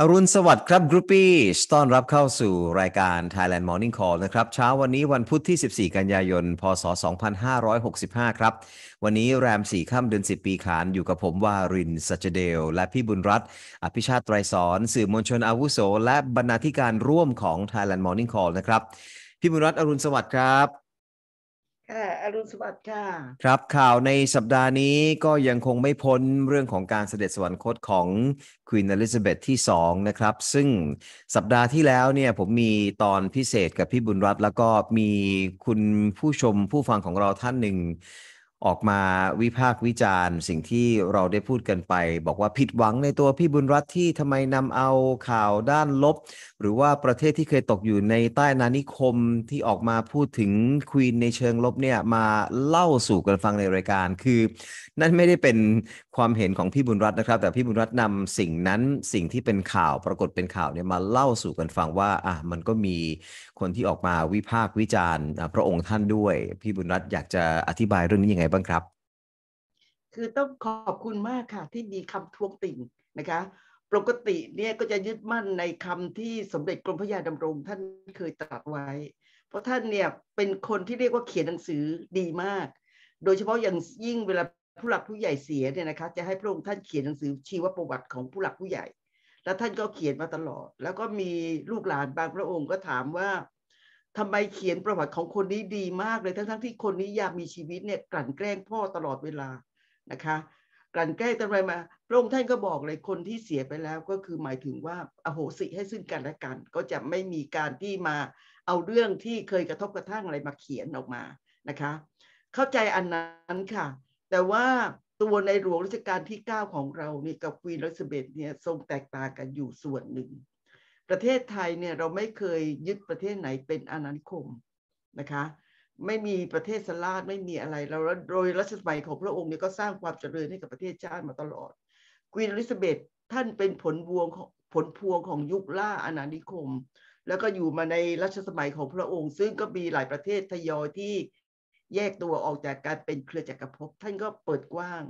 อรุณสวัสดิ์ครับกรุ๊ปปี้ต้อนรับเข้าสู่รายการ Thailand Morning Call นะครับเช้าวันนี้วันพุธที่ 14 กันยายนพศ2565 ครับ วันนี้แรม4ค่ำเดือน 10 ปีขานอยู่กับผมวารินสัจเดล และพี่บุญรัตน์อภิชาติไตรสอน สื่อมวลชนอาวุโส และบรรณาธิการร่วมของ Thailand Morning Call นะครับพี่บุญรัตน์อรุณสวัสดิ์ครับค่ะอรุณสวัสดิ์ค่ะ ครับ ข่าวในสัปดาห์นี้ก็ยังคงไม่พ้นเรื่องของการเสด็จสวรรคตของควีนอลิซาเบธที่ 2 นะครับ ซึ่งสัปดาห์ที่แล้วเนี่ยผมมีตอนพิเศษกับพี่บุญรัตน์แล้วก็มีคุณผู้ชมผู้ฟังของเราท่านหนึ่งออกมาวิพากษ์วิจารณ์ สิ่งที่เราได้พูดกันไป บอกว่าผิดหวังในตัวพี่บุญรัตน์ที่ทำไมนำเอาข่าวด้านลบ หรือว่าประเทศที่เคยตกอยู่ในใต้นานิคมที่ออกมาพูดถึงควีนในเชิงลบเนี่ยมาเล่าสู่กันฟังในรายการ คือ นั่นไม่ได้เป็นความเห็นของพี่บุญรัตน์นะครับ แต่พี่บุญรัตน์นำสิ่งนั้นสิ่งที่เป็นข่าว ปรากฏเป็นข่าวเนี่ยมาเล่าสู่กันฟังว่าอ่ะมันก็มีคนที่ออกมาวิพากษ์วิจารณ์ พระองค์ท่านด้วย พี่บุญรัตน์อยากจะอธิบายเรื่องนี้ยังไงบ้างครับ คือต้องขอบคุณมากค่ะ ที่มีคำท้วงติ่งนะคะปกติเนี่ยก็จะยึดมั่นในคำที่สมเด็จกรมพระยาดำรงท่านเคยตรัสไว้ เพราะท่านเนี่ยเป็นคนที่เรียกว่าเขียนหนังสือดีมาก โดยเฉพาะอย่างยิ่งเวลาผู้หลักผู้ใหญ่เสียเนี่ยนะคะจะให้พระองค์ท่านเขียนหนังสือชีวประวัติของผู้หลักผู้ใหญ่แล้วท่านก็เขียนมาตลอด แล้วก็มีลูกหลานบางพระองค์ก็ถามว่า ทำไมเขียนประวัติของคนนี้ดีมากเลยทั้งๆทที่คนนี้ยามมีชีวิตเนี่ยกลั่นแกล้งพ่อตลอดเวลานะคะ กลั่นแกล้งทำไมมาพระองค์ท่านก็บอกเลยคนที่เสียไปแล้วก็คือหมายถึงว่าอโหสิให้ซึ่งกัน และกัน ก็จะไม่มีการที่มาเอาเรื่องที่เคยกระทบกระทั่งอะไรมาเขียนออกมานะคะ เข้าใจอันนั้นค่ะ แต่ว่าตัวในหลวงรัชกาลที่ 9 ของเราเนี่ยกับควีนรัสเบตเนี่ยทรงแตกต่างกันอยู่ส่วนหนึ่ง ประเทศไทยเนี่ยเราไม่เคยยึดประเทศไหนเป็นอาณานิคมนะคะไม่มีประเทศสลาดไม่มีอะไรเราโดยรัชสมัยของพระองค์เนี่ยก็สร้างความเจริญให้กับประเทศชาติมาตลอดควีนอลิซาเบธท่านเป็นผลบวงงผลพวงของยุคล่าอาณานิคม แล้วก็อยู่มาในรัชสมัยของพระองค์ ซึ่งก็มีหลายประเทศทยอยที่แยกตัวออกจากการเป็นเครือจักรภพท่านก็เปิดกว้าง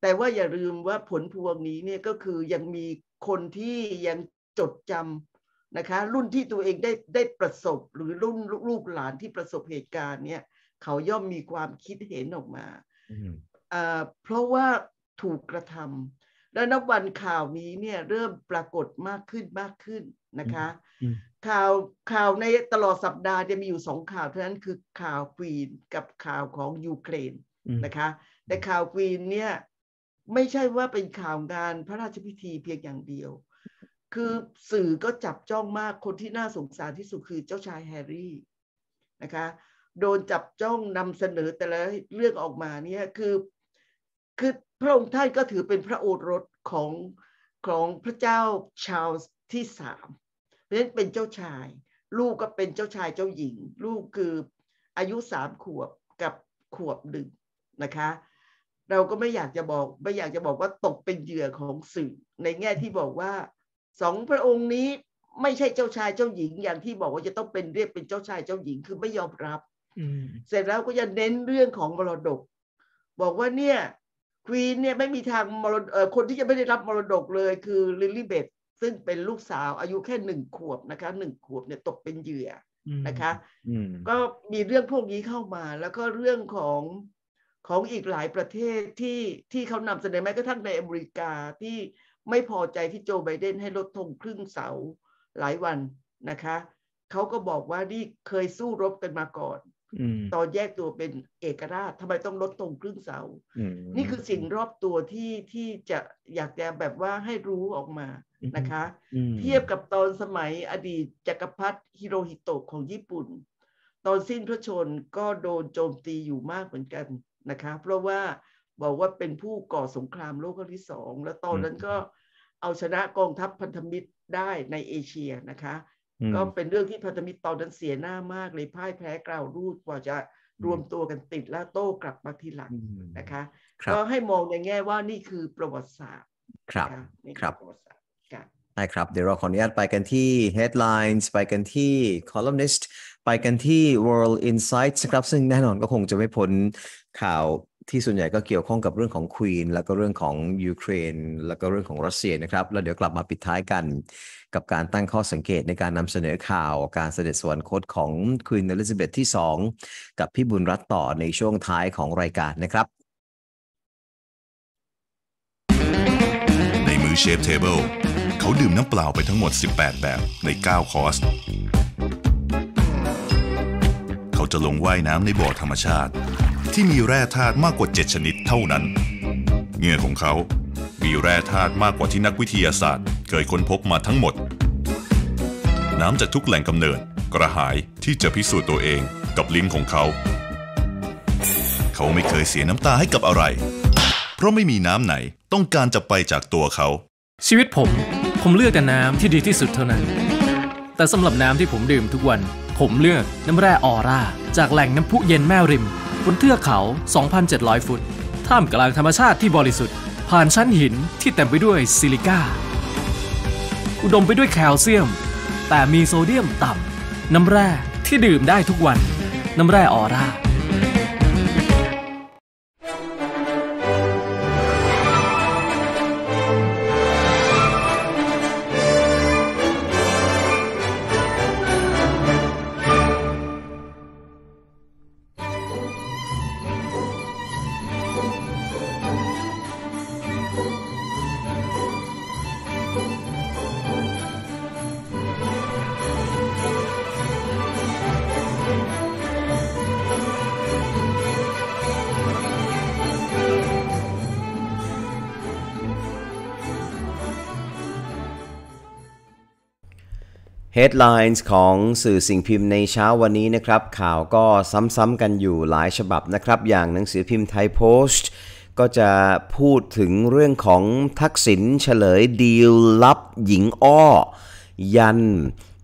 แต่ว่าอย่าลืมว่าผลพวงนี้เนี่ยก็คือยังมีคนที่ยังจดจำนะคะ รุ่นที่ตัวเองได้ได้ประสบหรือรุ่นลูกหลานที่ประสบเหตุการณ์เนี่ยเขาย่อมมีความคิดเห็นออกมา เพราะว่าถูกกระทำแล้วนับวันข่าวนี้เนี่ยเริ่มปรากฏมากขึ้นมากขึ้นนะคะ ข่าวข่าวในตลอดสัปดาห์จะมีอยู่สองข่าวเท่านั้นคือข่าวกรีนกับข่าวของยูเครนนะคะ แต่ข่าวกรีนเนี่ย ไม่ใช่ว่าเป็นข่าวงานพระราชพิธีเพียงอย่างเดียว คือสื่อก็จับจ้องมากคนที่น่าสงสารที่สุดคือเจ้าชายแฮร์รี่ นะคะ โดนจับจ้องนำเสนอแต่ละเรื่องออกมาเนี่ยคือคือพระองค์ท่านก็ถือเป็นพระโอรสของ ของพระเจ้าชาวที่สาม เพราะฉะนั้นเป็นเจ้าชาย ลูกก็เป็นเจ้าชายเจ้าหญิง ลูกคืออายุสามขวบกับขวบหนึ่งนะคะ เราก็ไม่อยากจะบอกไม่อยากจะบอกว่าตกเป็นเหยื่อของสื่อในแง่ที่บอกว่าสองพระองค์นี้ไม่ใช่เจ้าชายเจ้าหญิง อย่างที่บอกว่าจะต้องเป็นเรียกเป็นเจ้าชายเจ้าหญิงคือไม่ยอมรับเสร็จแล้วก็จะเน้นเรื่องของมรดก บอกว่าเนี่ยควีนเนี่ยไม่มีทางมรดคนที่จะไม่ได้รับมรดกเลยคือลิลลี่เบธซึ่งเป็นลูกสาวอายุแค่หนึ่งขวบนะคะหนึ่งขวบเนี่ยตกเป็นเหยื่อนะคะก็มีเรื่องพวกนี้เข้ามาแล้วก็เรื่องของของอีกหลายประเทศที่ที่เขานำเสนอแม้กระทั่งในอเมริกาที่ไม่พอใจที่โจไบเดน ให้ลดธงครึ่งเสาหลายวันนะคะเขาก็บอกว่านี่เคยสู้รบกันมาก่อนตอนแยกตัวเป็นเอกราชทำไมต้องลดตรงครึ่งเสา นี่คือสิ่งรอบตัวที่ที่จะอยากจะแบบว่าให้รู้ออกมานะคะ เทียบกับตอนสมัยอดีตจักรพรรดิฮิโรฮิโตะของญี่ปุ่น ตอนสิ้นพระชนก็โดนโจมตีอยู่มากเหมือนกันนะคะ เพราะว่าบอกว่าเป็นผู้ก่อสงครามโลกครั้งที่สอง แล้วตอนนั้นก็เอาชนะกองทัพพันธมิตรได้ในเอเชียนะคะก็เป็นเรื่องที่พันธมิตรตอนนั้นเสียหน้ามากเลยพ่ายแพ้กล่าวรูดกว่าจะรวมตัวกันติดแล้วโต้กลับมาทีหลังนะคะ ก็ให้มองในแง่ว่านี่คือประวัติศาสตร์ครับครับรัได้ครับ เดี๋ยวเราขออนุญาตไปกันที่ headlines ไปกันที่ columnist ไปกันที่ world insights ครับซึ่งแน่นอนก็คงจะไม่พ้นข่าวที่ส่วนใหญ่ก็เกี่ยวข้องกับเรื่องของควีนแล้วก็เรื่องของยูเครนแล้วก็เรื่องของรัสเซียนะครับ แล้วเดี๋ยวกลับมาปิดท้ายกันกับการตั้งข้อสังเกตในการนำเสนอข่าวการเสด็จสวรรคตของควีนอลิซาเบธที่2 กับพี่บุญรัตต่อในช่วงท้ายของรายการนะครับ ในมือเชฟเทเบิลเขาดื่มน้ำเปล่าไปทั้งหมด 18 แบบใน 9 คอร์สเขาจะลงว่ายน้ำในบ่อธรรมชาติ ที่มีแร่ธาตุมากกว่า 7 ชนิดเท่านั้นเหงื่อของเขามีแร่ธาตุมากกว่าที่นักวิทยาศาสตร์ เคยค้นพบมาทั้งหมด น้ำจากทุกแหล่งกำเนิด กระหายที่จะพิสูจน์ตัวเองกับลิ้นของเขา เขาไม่เคยเสียน้ำตาให้กับอะไร เพราะไม่มีน้ำไหนต้องการจะไปจากตัวเขา ชีวิตผม ผมเลือกแต่น้ำที่ดีที่สุดเท่านั้น แต่สำหรับน้ำที่ผมดื่มทุกวัน ผมเลือกน้ำแร่ออร่า จากแหล่งน้ำพุเย็นแม่ริมบนเทือกเขา 2,700 ฟุต ท่ามกลางธรรมชาติที่บริสุทธิ์ผ่านชั้นหินที่เต็มไปด้วยซิลิก้า อุดมไปด้วยแคลเซียม แต่มีโซเดียมต่ำ น้ำแร่ที่ดื่มได้ทุกวัน น้ำแร่ออร่า Headlines ของสื่อสิ่งพิมพ์ในเช้าวันนี้นะครับ ข่าวก็ซ้ำๆกันอยู่หลายฉบับนะครับ อย่างหนังสือพิมพ์ไทยโพสต์ ก็จะพูดถึงเรื่องของทักษิณเฉลยดีลลับหญิงอ้อยัน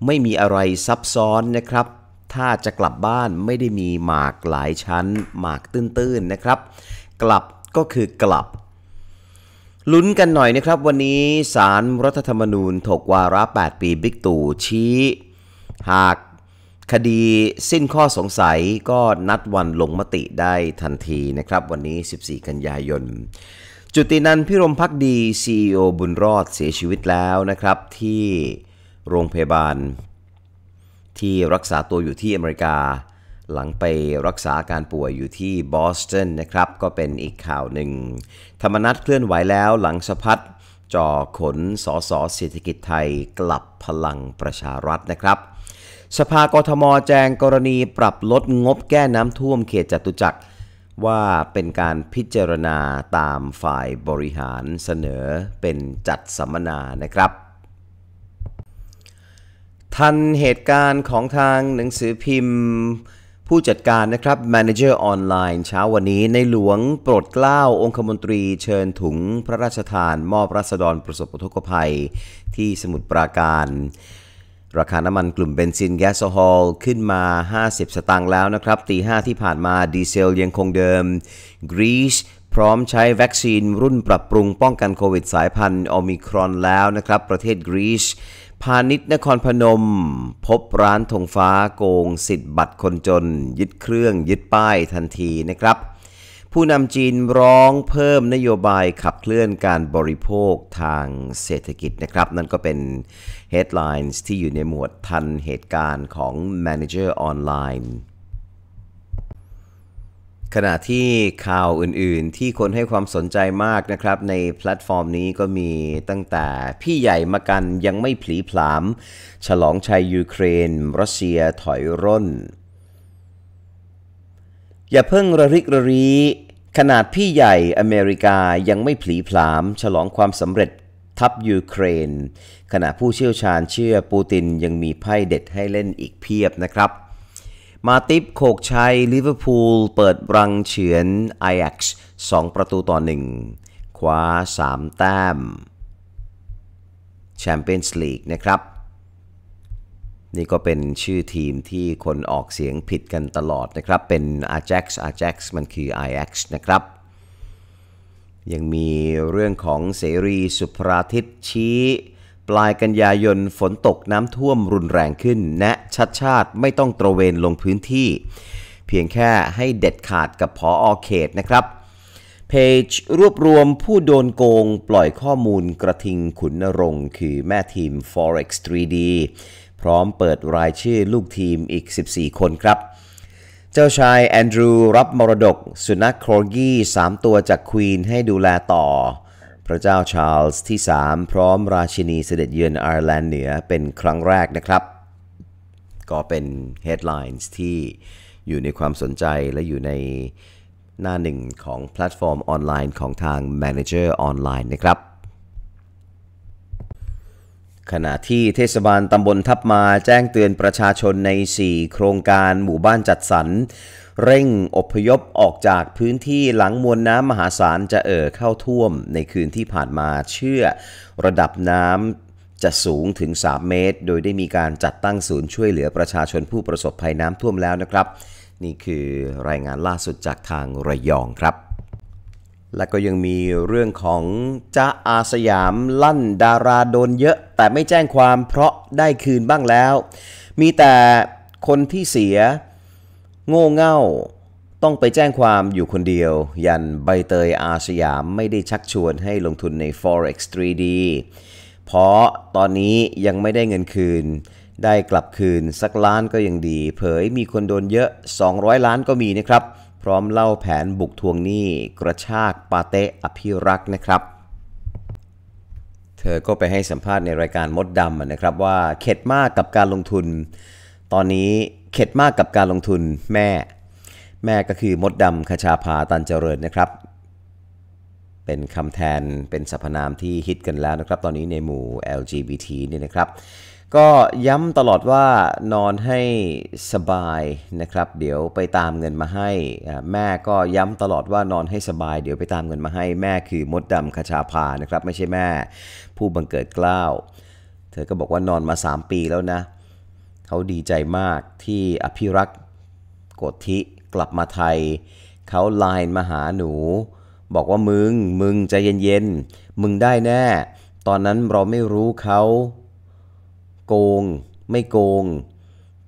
ไม่มีอะไรซับซ้อนนะครับ ถ้าจะกลับบ้านไม่ได้มีหมากหลายชั้นหมากตื้นๆนะครับ กลับก็คือกลับลุ้นกันหน่อยนะครับวันนี้สารรัฐธรรมนูญถกวาระ 8 ปีบิ๊กตู่ชี้ หากคดีสิ้นข้อสงสัยก็นัดวันลงมติได้ทันทีนะครับ วันนี้ 14 กันยายน จุตินันพิรมพักดี CEO บุญรอดเสียชีวิตแล้วนะครับ ที่โรงพยาบาล ที่รักษาตัวอยู่ที่อเมริกาหลังไปรักษาการป่วยอยู่ที่บอสตันนะครับ ก็เป็นอีกข่าวหนึ่ง ธรรมนัตเคลื่อนไหวแล้วหลังสะพัดจ่อขนสอสอเศรษฐกิจไทยกลับพลังประชารัฐนะครับ สภากทม แจงกรณีปรับลดงบแก้น้ำท่วมเขตจตุจักรว่าเป็นการพิจารณาตามฝ่ายบริหารเสนอเป็นจัดสัมมนานะครับ ทันเหตุการณ์ของทางหนังสือพิมพ์ผู้จัดการนะครับ Manager ออนไลน์เช้าวันนี้ในหลวงโปรดเกล้าองคมนตรีเชิญถุงพระราชทาน มอบรัศดรประสบอุทกภัย ที่สมุทรปราการ ราคาน้ำมันกลุ่มเบนซินแก๊สโซฮอลขึ้นมา 50 สตางค์แล้วนะครับตี5ที่ผ่านมาดีเซลยังคงเดิมกรีซพร้อมใช้วัคซีนรุ่นปรับปรุงป้องกันโควิดสายพันธุ์โอมิครอนแล้วนะครับ ประเทศกรีซพาณิชย์นครพนมพบร้านธงฟ้าโกงสิทธิ์บัตรคนจน ยึดเครื่องยึดป้ายทันทีนะครับ ผู้นำจีนร้องเพิ่มนโยบายขับเคลื่อนการบริโภคทางเศรษฐกิจนะครับ นั่นก็เป็น headlines ที่อยู่ในหมวดทันเหตุการณ์ของ Manager Online ขณะที่ข่าวอื่นๆ ที่คนให้ความสนใจมากนะครับ ในแพลตฟอร์มนี้ก็มีตั้งแต่พี่ใหญ่มากันยังไม่ผลีผลาม ฉลองชัยยูเครนรัสเซียถอยร่น อย่าเพิ่งระริกระรี ขนาดพี่ใหญ่อเมริกายังไม่ผลีผลาม ฉลองความสำเร็จทับยูเครน ขณะผู้เชี่ยวชาญเชื่อปูตินยังมีไพ่เด็ดให้เล่นอีกเพียบนะครับมาติปโขกชัย ลิเวอร์พูล เปิดรังเฉือนไอแอ็กซ์สองประตูต่อหนึ่งคว้าสามแต้มแชมเปี้ยนส์ลีกนะครับ นี่ก็เป็นชื่อทีมที่คนออกเสียงผิดกันตลอดนะครับ เป็นออาาร์์แจ็กซร์แจ็กซ์มันคือไออ็กซ์นะครับ ยังมีเรื่องของเสรีสุภราทิตชี้ปลายกันยายนฝนตกน้ำท่วมรุนแรงขึ้นแนะชัดชาติไม่ต้องตระเวนลงพื้นที่ เพียงแค่ให้เด็ดขาดกับพออเขตนะครับ เพจรวบรวมผู้โดนโกง ปล่อยข้อมูลกระทิงขุนนรงคือแม่ทีม Forex 3D พร้อมเปิดรายชื่อลูกทีมอีก 14 คนครับ เจ้าชายแอนดรูรับมรดก สุนัขโครกี้ 3 ตัวจากควีนให้ดูแลต่อพระเจ้าชาร์ลส์ที่ 3 พร้อมราชินีเสด็จเยือนไอร์แลนด์เหนือเป็นครั้งแรกนะครับ ก็เป็น headlines ที่อยู่ในความสนใจและอยู่ในหน้าหนึ่งของแพลตฟอร์มออนไลน์ของทาง Manager ออนไลน์นะครับ ขณะที่เทศบาลตำบลทับมาแจ้งเตือนประชาชนใน 4 โครงการหมู่บ้านจัดสรรเร่งอพยพออกจากพื้นที่หลังมวลน้ำมหาศาลจะเอ่อเข้าท่วมในคืนที่ผ่านมาเชื่อระดับน้ำจะสูงถึง 3 เมตร โดยได้มีการจัดตั้งศูนย์ ช่วยเหลือประชาชนผู้ประสบภัยน้ำท่วมแล้วนะครับ นี่คือรายงานล่าสุดจากทางระยองครับ และก็ยังมีเรื่องของจ้าอาสยามลั่นดาราโดนเยอะ แต่ไม่แจ้งความเพราะได้คืนบ้างแล้ว มีแต่คนที่เสียโง่เง่าต้องไปแจ้งความอยู่คนเดียว ยันใบเตยอาสยามไม่ได้ชักชวนให้ลงทุนใน forex 3D เพราะตอนนี้ยังไม่ได้เงินคืนได้กลับคืนสักล้านก็ยังดี เผยมีคนโดนเยอะ 200 ล้านก็มีนะครับ พร้อมเล่าแผนบุกทวงหนี้กระชากปาเตะอภิรักษ์นะครับ เธอก็ไปให้สัมภาษณ์ในรายการมดดำนะครับว่าเข็ดมากกับการลงทุน ตอนนี้เข็ดมากกับการลงทุนแม่ แม่ก็คือมดดำคชาพาตันเจริญนะครับ เป็นคำแทนเป็นสรรพนามที่ฮิตกันแล้วนะครับ ตอนนี้ในหมู่ LGBT นี่นะครับ ก็ย้ำตลอดว่านอนให้สบายนะครับเดี๋ยวไปตามเงินมาให้แม่ก็ย้ำตลอดว่านอนให้สบาย เดี๋ยวไปตามเงินมาให้แม่คือมดดำคชาพานะครับ ไม่ใช่แม่ผู้บังเกิดกล้าวเธอก็บอกว่านอนมา 3 ปีแล้วนะเขาดีใจมากที่อภิรักษ์โกธิกลับมาไทย เขาไลน์มาหาหนู บอกว่ามึงมึงใจเย็นๆมึงได้แน่ ตอนนั้นเราไม่รู้เขา โกงไม่โกง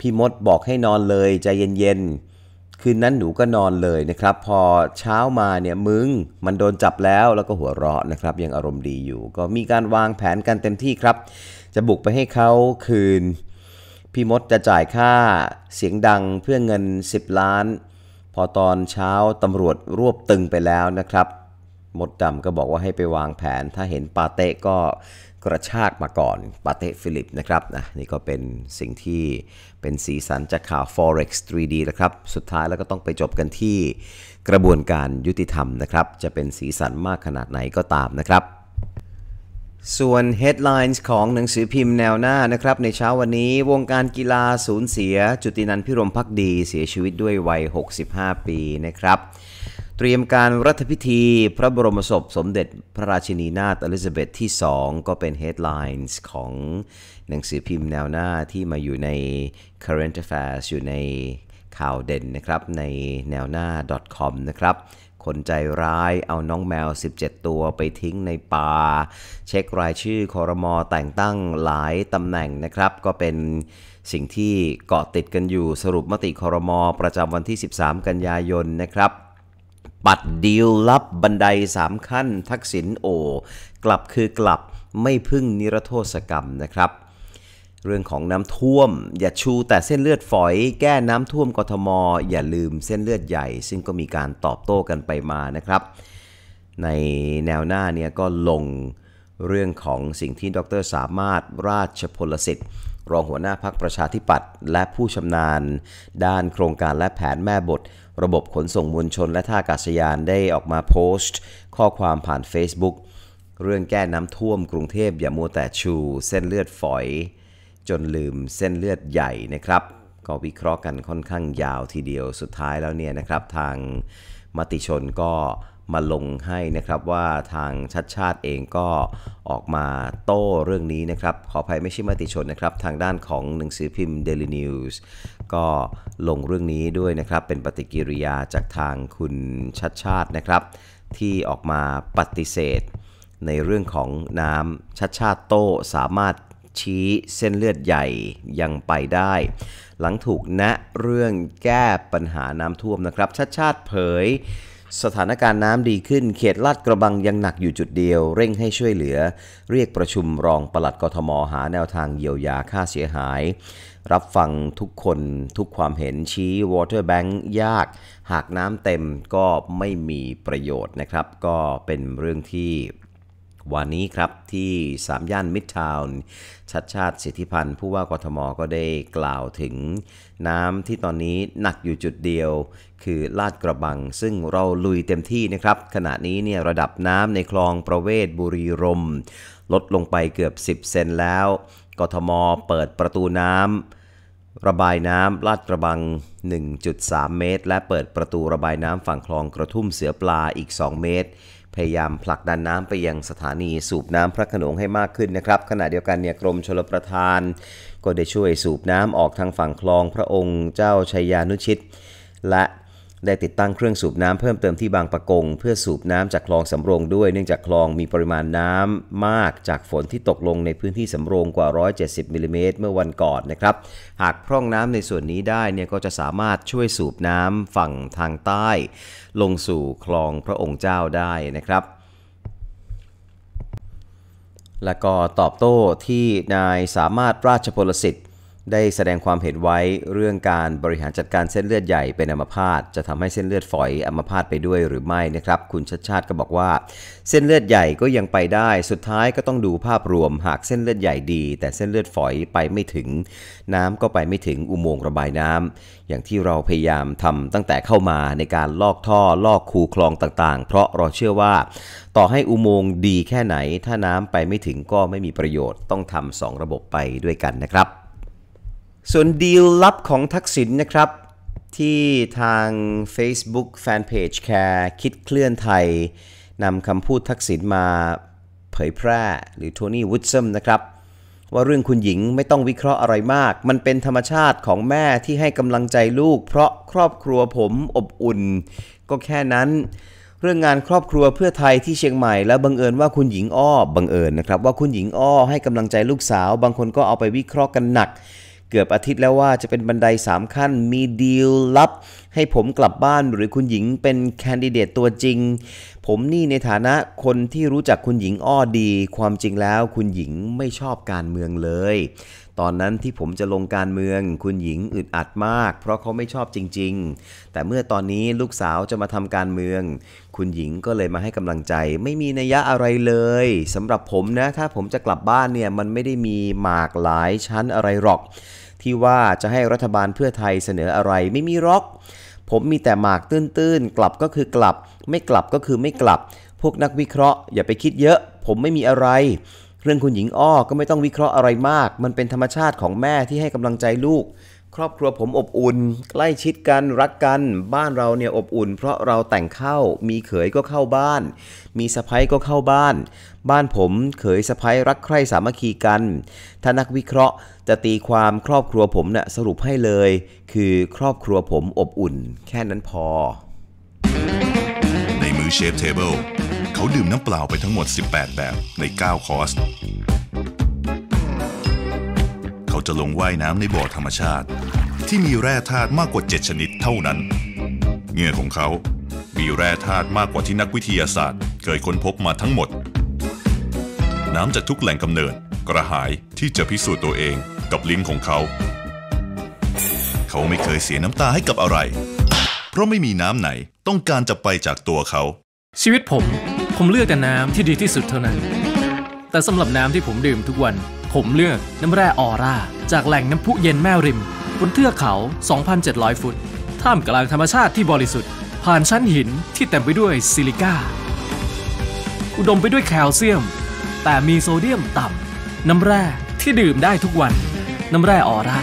พี่มดบอกให้นอนเลย ใจเย็นๆคืนนั้นหนูก็นอนเลยนะครับ พอเช้ามาเนี่ยมึง มันโดนจับแล้วแล้วก็หัวเราะนะครับ ยังอารมณ์ดีอยู่ ก็มีการวางแผนกันเต็มที่ครับ จะบุกไปให้เขาคืนพี่มดจะจ่ายค่าเสียงดังเพื่อเงิน 10 ล้าน พอตอนเช้าตำรวจรวบตึงไปแล้วนะครับมดดำก็บอกว่าให้ไปวางแผนถ้าเห็นปาเต้ก็กระชากมาก่อนปาเต้ฟิลิปนะครับนะนี่ก็เป็นสิ่งที่เป็นสีสันจากข่าว forex 3D นะครับ สุดท้ายแล้วก็ต้องไปจบกันที่กระบวนการยุติธรรม นะครับ จะเป็นสีสันมากขนาดไหนก็ตามนะครับส่วน Headlines ของหนังสือพิมพ์แนวหน้านะครับ ในเช้าวันนี้วงการกีฬาสูญเสีย จุตินันพิรมพักดีเสียชีวิตด้วยวัย 65 ปีนะครับ เตรียมการรัฐพิธีพระบรมศพสมเด็จพระราชินีนาถอลิซาเบธที่ 2 ก็เป็น Headlines ของหนังสือพิมพ์แนวหน้าที่มาอยู่ใน Current Affairs อยู่ในข่าวเด่นนะครับในแนวหน้า .com นะครับคนใจร้ายเอาน้องแมว 17 ตัวไปทิ้งในป่า เช็ครายชื่อคอรมอแต่งตั้งหลายตำแหน่งนะครับ ก็เป็นสิ่งที่เกาะติดกันอยู่สรุปมติคอรมอประจำวันที่ 13 กันยายนนะครับ ปัดดีลลับบันไดสามขั้นทักษิณโอ กลับคือกลับไม่พึ่งนิรโทษกรรมนะครับเรื่องของน้ำท่วม อย่าชูแต่เส้นเลือดฝอย แก้น้ำท่วมกทมอย่าลืม เส้นเลือดใหญ่ ซึ่งก็มีการตอบโต้กันไปมานะครับ ในแนวหน้าเนี่ยก็ลงเรื่องของสิ่งที่ดร สามารถราชพลสิทธิ์ รองหัวหน้าพักประชาธิปัตย์และผู้ชำนาญ ด้านโครงการและแผนแม่บท ระบบขนส่งมวลชน และท่าอากาศยานได้ออกมาโพสต์ ข้อความผ่าน Facebook เรื่องแก้น้ำท่วมกรุงเทพอย่ามัวแต่ชูเส้นเลือดฝอยจนลืมเส้นเลือดใหญ่นะครับ ก็วิเคราะห์กันค่อนข้างยาวทีเดียวสุดท้ายแล้วเนี่ยนะครับ ทางมติชนก็มาลงให้นะครับว่าทางชัดชาติเองก็ออกมาโต้เรื่องนี้นะครับขออภัยไม่ใช่มติชนนะครับทางด้านของหนังสือพิมพ์ Daily News ก็ลงเรื่องนี้ด้วยนะครับเป็นปฏิกิริยาจากทางคุณชัดชาตินะครับ ที่ออกมาปฏิเสธในเรื่องของน้ำชัดชาติโต้สามารถชี้เส้นเลือดใหญ่ยังไปได้ หลังถูกแนะเรื่องแก้ปัญหาน้ำท่วมนะครับ ชัดชาติเผย สถานการณ์น้ำดีขึ้น เขตลาดกระบัง ยังหนักอยู่จุดเดียว เร่งให้ช่วยเหลือ เรียกประชุมรองปลัดกทมหาแนวทางเยียวยาค่าเสียหาย รับฟังทุกคนทุกความเห็นชี้ Water Bank ยากหากน้ำเต็มก็ไม่มีประโยชน์นะครับ ก็เป็นเรื่องที่วันนี้ครับที่สามย่านมิดทาวน์ชัดชาติสิทธิพันธ์ผู้ว่ากทมก็ได้กล่าวถึงน้ำที่ตอนนี้หนักอยู่จุดเดียวคือลาดกระบัง ซึ่งเราลุยเต็มที่นะครับ ขณะนี้เนี่ยระดับน้ำในคลองประเวศบุรีรม ลดลงไปเกือบ 10 เซนแล้ว กทมเปิดประตูน้ำระบายน้ำลาดกระบัง 1.3 เมตร และเปิดประตูระบายน้ำฝั่งคลองกระทุ่มเสือปลาอีก 2 เมตรพยายามผลักดันน้ำไปยังสถานีสูบน้ำพระขนงให้มากขึ้นนะครับ ขณะเดียวกันเนี่ยกรมชลประทานก็ได้ช่วยสูบน้ำออกทางฝั่งคลองพระองค์เจ้าชัยยานุชิตและได้ติดตั้งเครื่องสูบน้ำเพิ่มเติมที่บางปะกงเพื่อสูบน้ำจากคลองสำโรงด้วยเนื่องจากคลองมีปริมาณน้ำมากจากฝนที่ตกลงในพื้นที่สำโรงกว่า170มิลิเมตรเมื่อวันก่อนนะครับ หากพร่องน้ำในส่วนนี้ได้เนี่ยก็จะสามารถช่วยสูบน้ำฝั่งทางใต้ลงสู่คลองพระองค์เจ้าได้นะครับและก็ตอบโต้ที่นายสามารถราชพลสิทธิ์ได้แสดงความเห็นไว้เรื่องการบริหารจัดการเส้นเลือดใหญ่เป็นอัมพาตจะทำให้เส้นเลือดฝอยอัมพาตไปด้วยหรือไม่นะครับ คุณชัดชาติก็บอกว่า เส้นเลือดใหญ่ก็ยังไปได้ สุดท้ายก็ต้องดูภาพรวมหากเส้นเลือดใหญ่ดีแต่เส้นเลือดฝอยไปไม่ถึง น้ำก็ไปไม่ถึงอุโมงค์ระบายน้ำ อย่างที่เราพยายามทำตั้งแต่เข้ามาในการลอกท่อ ลอกคูคลองต่างๆ เพราะเราเชื่อว่า ต่อให้อุโมงค์ดีแค่ไหน ถ้าน้ำไปไม่ถึงก็ไม่มีประโยชน์ ต้องทำ 2 ระบบไปด้วยกันนะครับส่วนดีลลับของทักษิณนนะครับ ที่ทาง Facebook Fanpage Care คิดเคลื่อนไทยนำคำพูดทักษิณมาเผยแพร่หรือโทนี่วูดซมนะครับ ว่าเรื่องคุณหญิงไม่ต้องวิเคราะห์อะไรมาก มันเป็นธรรมชาติของแม่ที่ให้กำลังใจลูกเพราะครอบครัวผมอบอุ่น ก็แค่นั้น เรื่องงานครอบครัวเพื่อไทยที่เชียงใหม่แล้วบังเอิญว่าคุณหญิงอ้อบังเอิญนะครับว่าคุณหญิงอ้อให้กำลังใจลูกสาว บางคนก็เอาไปวิเคราะห์กันหนักเกือบอาทิตย์แล้วว่าจะเป็นบันได 3 ขั้นมีดีลลับ ให้ผมกลับบ้านหรือคุณหญิงเป็นแคนดิเดตตัวจริงผมนี่ในฐานะคนที่รู้จักคุณหญิงอ้อดี ความจริงแล้วคุณหญิงไม่ชอบการเมืองเลย ตอนนั้นที่ผมจะลงการเมือง คุณหญิงอึดอัดมาก เพราะเขาไม่ชอบจริง ๆ แต่เมื่อตอนนี้ลูกสาวจะมาทำการเมือง คุณหญิงก็เลยมาให้กำลังใจ ไม่มีนัยยะอะไรเลยสำหรับผมนะถ้าผมจะกลับบ้านเนี่ยมันไม่ได้มีหมากหลายชั้นอะไรหรอกที่ว่าจะให้รัฐบาลเพื่อไทยเสนออะไรไม่มีร็อก ผมมีแต่หมากตื้นๆ กลับก็คือกลับ ไม่กลับก็คือไม่กลับ พวกนักวิเคราะห์อย่าไปคิดเยอะ ผมไม่มีอะไร เรื่องคุณหญิงอ้อก็ไม่ต้องวิเคราะห์อะไรมาก มันเป็นธรรมชาติของแม่ที่ให้กำลังใจลูกครอบครัวผมอบอุ่น ใกล้ชิดกันรักกัน บ้านเราเนี่ยอบอุ่น เพราะเราแต่งเข้ามีเขยก็เข้าบ้าน มีสะพ้ยก็เข้าบ้าน บ้านผมเขยสะพ้ยรักใคร่สามัคคีกันถ้านักวิเคราะห์จะตีความครอบครัวผมเนี่ยสรุปให้เลย คือครอบครัวผมอบอุ่น แค่นั้นพอในมือเชฟเทเบิลเขาดื่มน้ำเปล่าไปทั้งหมด 18 แบบใน9คอร์สจะลงว่ายน้ำในบ่อธรรมชาติ ที่มีแร่ธาตุมากกว่า 7 ชนิดเท่านั้นเหงื่อของเขา มีแร่ธาตุมากกว่าที่นักวิทยาศาสตร์ เคยค้นพบมาทั้งหมด น้ำจากทุกแหล่งกำเนิด กระหายที่จะพิสูจน์ตัวเองกับลิ้นของเขา เขาไม่เคยเสียน้ำตาให้กับอะไร เพราะไม่มีน้ำไหนต้องการจะไปจากตัวเขา ชีวิตผมผมเลือกแต่น้ำที่ดีที่สุดเท่านั้นแต่สำหรับน้ำที่ผมดื่มทุกวันผมเลือกน้ำแร่ออร่าจากแหล่งน้ำพุเย็นแม่ริม บนเทือกเขา 2,700 ฟุต ท่ามกลางธรรมชาติที่บริสุทธิ์ผ่านชั้นหินที่เต็มไปด้วยซิลิก้าอุดมไปด้วยแคลเซียม แต่มีโซเดียมต่ำน้ำแร่ที่ดื่มได้ทุกวันน้ำแร่ออร่า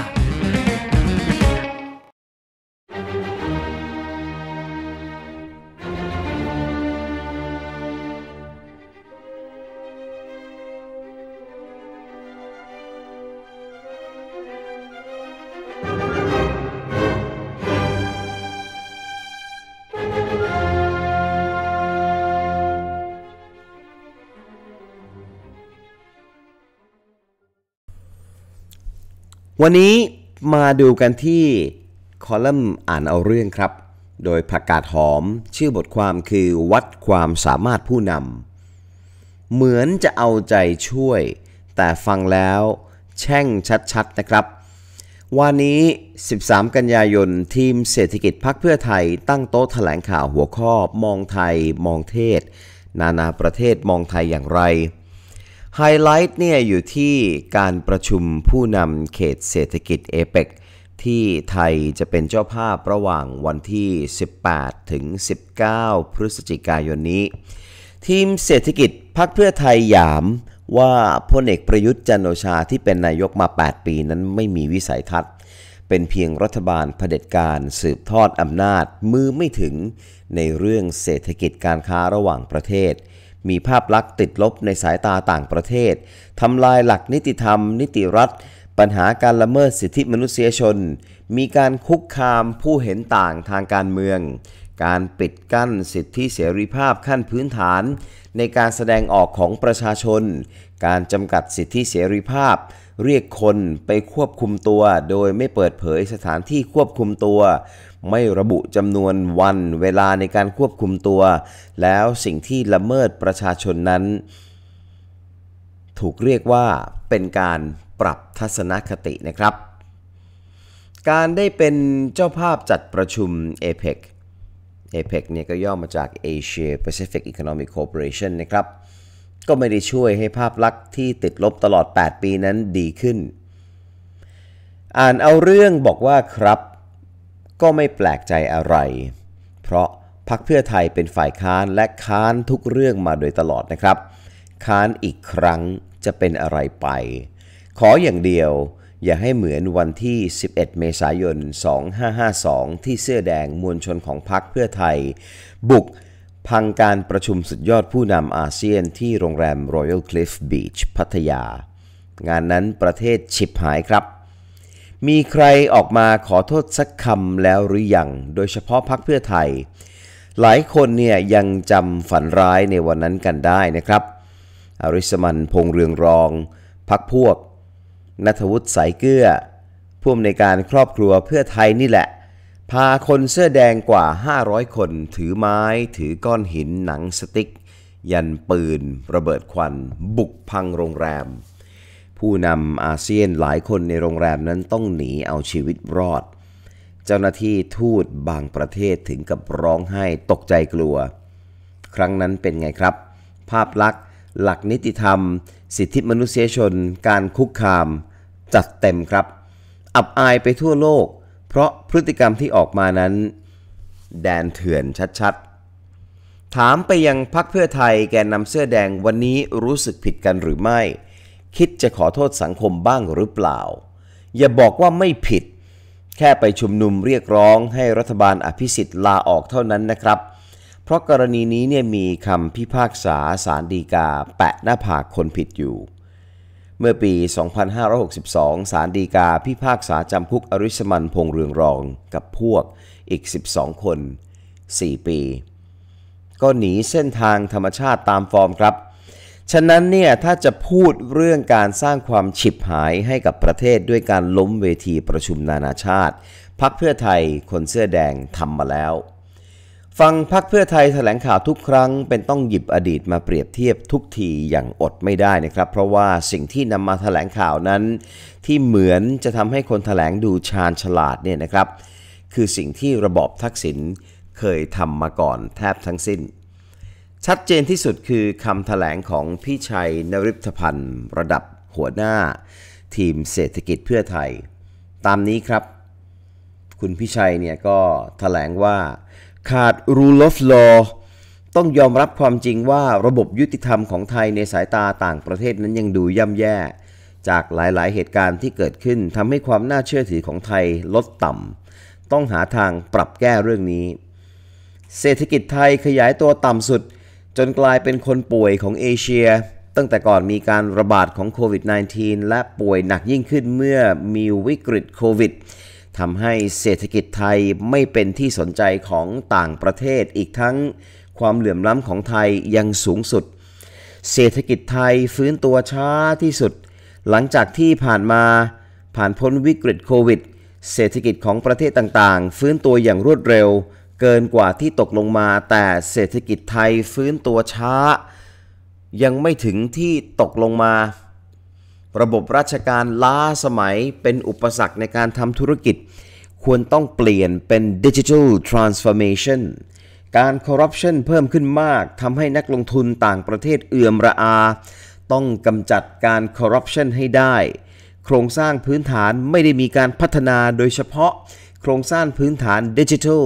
วันนี้มาดูกันที่คอลัมน์อ่านเอาเรื่องครับ โดยผักกาดหอมชื่อบทความคือวัดความสามารถผู้นำเหมือนจะเอาใจช่วย แต่ฟังแล้วแช่งชัดๆนะครับ วันนี้ 13 กันยายนทีมเศรษฐกิจพักเพื่อไทย ตั้งโต๊ะแถลงข่าวหัวข้อมองไทยมองเทศ นานาประเทศมองไทยอย่างไรไฮไลท์เนี่ยอยู่ที่การประชุมผู้นำเขตเศรษฐกิจเอเปกที่ไทยจะเป็นเจ้าภาพระหว่างวันที่ 18 ถึง 19 พฤศจิกายนนี้ ทีมเศรษฐกิจพักเพื่อไทยหยามว่าพลเอกประยุทธ์จันโอชาที่เป็นนายกมา 8 ปีนั้นไม่มีวิสัยทัศน์ เป็นเพียงรัฐบาลเผด็จการสืบทอดอำนาจมือไม่ถึงในเรื่องเศรษฐกิจการค้าระหว่างประเทศมีภาพลักษณ์ติดลบในสายตาต่างประเทศ ทำลายหลักนิติธรรมนิติรัฐ ปัญหาการละเมิดสิทธิมนุษยชน มีการคุกคามผู้เห็นต่างทางการเมือง การปิดกั้นสิทธิเสรีภาพขั้นพื้นฐาน ในการแสดงออกของประชาชน การจำกัดสิทธิเสรีภาพเรียกคนไปควบคุมตัวโดยไม่เปิดเผยสถานที่ควบคุมตัวไม่ระบุจำนวนวันเวลาในการควบคุมตัว แล้วสิ่งที่ละเมิดประชาชนนั้น ถูกเรียกว่าเป็นการปรับทัศนคตินะครับ การได้เป็นเจ้าภาพจัดประชุม a p e เ a p e กเนี่ยก็ย่อมาจาก Asia Pacific Economic Cooperation นะครับ ก็ไม่ได้ช่วยให้ภาพลักษณ์ที่ติดลบตลอด 8 ปีนั้นดีขึ้น อ่านเอาเรื่องบอกว่าครับก็ไม่แปลกใจอะไร เพราะพักเพื่อไทยเป็นฝ่ายค้านและค้านทุกเรื่องมาโดยตลอดนะครับ ค้านอีกครั้งจะเป็นอะไรไป ขออย่างเดียวอย่าให้เหมือนวันที่ 11 เมษายน 2552 ที่เสื้อแดงมวลชนของพรรคเพื่อไทย บุก พังการประชุมสุดยอดผู้นำอาเซียนที่โรงแรม Royal Cliff Beach พัทยา งานนั้นประเทศฉิบหายครับมีใครออกมาขอโทษสักคำแล้วหรือยัง โดยเฉพาะพักเพื่อไทย หลายคนเนี่ยยังจำฝันร้ายในวันนั้นกันได้นะครับ อริสมันพงเรืองรอง พักพวกนัทวุฒิสายเกื้อผู้มในการครอบครัวเพื่อไทยนี่แหละ พาคนเสื้อแดงกว่า 500 คน ถือไม้ ถือก้อนหินหนังสติ๊ก ยันปืนระเบิดควัน บุกพังโรงแรมผู้นำอาเซียนหลายคนในโรงแรมนั้นต้องหนีเอาชีวิตรอด เจ้าหน้าที่ทูตบางประเทศถึงกับร้องไห้ตกใจกลัว ครั้งนั้นเป็นไงครับ ภาพลักษณ์ หลักนิติธรรม สิทธิมนุษยชน การคุกคาม จัดเต็มครับ อับอายไปทั่วโลก เพราะพฤติกรรมที่ออกมานั้น แดนเถื่อนชัดๆ ถามไปยังพักเพื่อไทยแกนนำเสื้อแดงวันนี้รู้สึกผิดกันหรือไม่คิดจะขอโทษสังคมบ้างหรือเปล่า อย่าบอกว่าไม่ผิด แค่ไปชุมนุมเรียกร้องให้รัฐบาลอภิสิทธิ์ลาออกเท่านั้นนะครับ เพราะกรณีนี้เนี่ยมีคำพิพากษาสารดีกา แปะหน้าผากคนผิดอยู่ เมื่อปี 2562 สารดีกาพิพากษาจำคุกอริสมันพงเรืองรองกับพวกอีก 12 คน 4 ปี ก็หนีเส้นทางธรรมชาติตามฟอร์มครับฉะนั้นเนี่ยถ้าจะพูดเรื่องการสร้างความฉิบหายให้กับประเทศด้วยการล้มเวทีประชุมนานาชาติพักเพื่อไทยคนเสื้อแดงทำมาแล้ว ฟังพักเพื่อไทยแถลงข่าวทุกครั้ง เป็นต้องหยิบอดีตมาเปรียบเทียบทุกทีอย่างอดไม่ได้นะครับเพราะว่าสิ่งที่นำมาแถลงข่าวนั้น ที่เหมือนจะทำให้คนแถลงดูชาญฉลาดเนี่ยนะครับ คือสิ่งที่ระบอบทักษิณเคยทำมาก่อนแทบทั้งสิ้นชัดเจนที่สุดคือคำถแถลงของพี่ชัยนริพพันธ์ระดับหัวหน้า ทีมเศรษฐกิจเพื่อไทย ตามนี้ครับ คุณพี่ชัยเนี่ยก็ถแถลงว่าขาด rule of law ต้องยอมรับความจริงว่าระบบยุติธรรมของไทยในสายตาต่างประเทศนั้นยังดูย่ำแย่ จากหลายๆ เหตุการณ์ที่เกิดขึ้นทำให้ความน่าเชื่อถือของไทยลดต่ำต้องหาทางปรับแก้เรื่องนี้ เศรษฐกิจไทยขยายตัวต่ำสุดจนกลายเป็นคนป่วยของเอเชียตั้งแต่ก่อนมีการระบาดของโควิด -19 และป่วยหนักยิ่งขึ้นเมื่อมีวิกฤตโควิดทำให้เศรษฐกิจไทยไม่เป็นที่สนใจของต่างประเทศอีกทั้งความเหลื่อมล้ำของไทยยังสูงสุด เศรษฐกิจไทยฟื้นตัวช้าที่สุด หลังจากที่ผ่านมา ผ่านพ้นวิกฤตโควิดเศรษฐกิจของประเทศต่างๆ ฟื้นตัวอย่างรวดเร็วเกินกว่าที่ตกลงมาแต่เศรษฐกิจไทยฟื้นตัวช้ายังไม่ถึงที่ตกลงมา ระบบราชการล้าสมัยเป็นอุปสรรคในการทำธุรกิจ ควรต้องเปลี่ยนเป็นดิจิทัลทรานส์ฟอร์เมชันการคอร์รัปชันเพิ่มขึ้นมากทำให้นักลงทุนต่างประเทศเอื่อมระอา ต้องกำจัดการคอร์รัปชันให้ได้ โครงสร้างพื้นฐานไม่ได้มีการพัฒนาโดยเฉพาะ โครงสร้างพื้นฐานดิจิทัล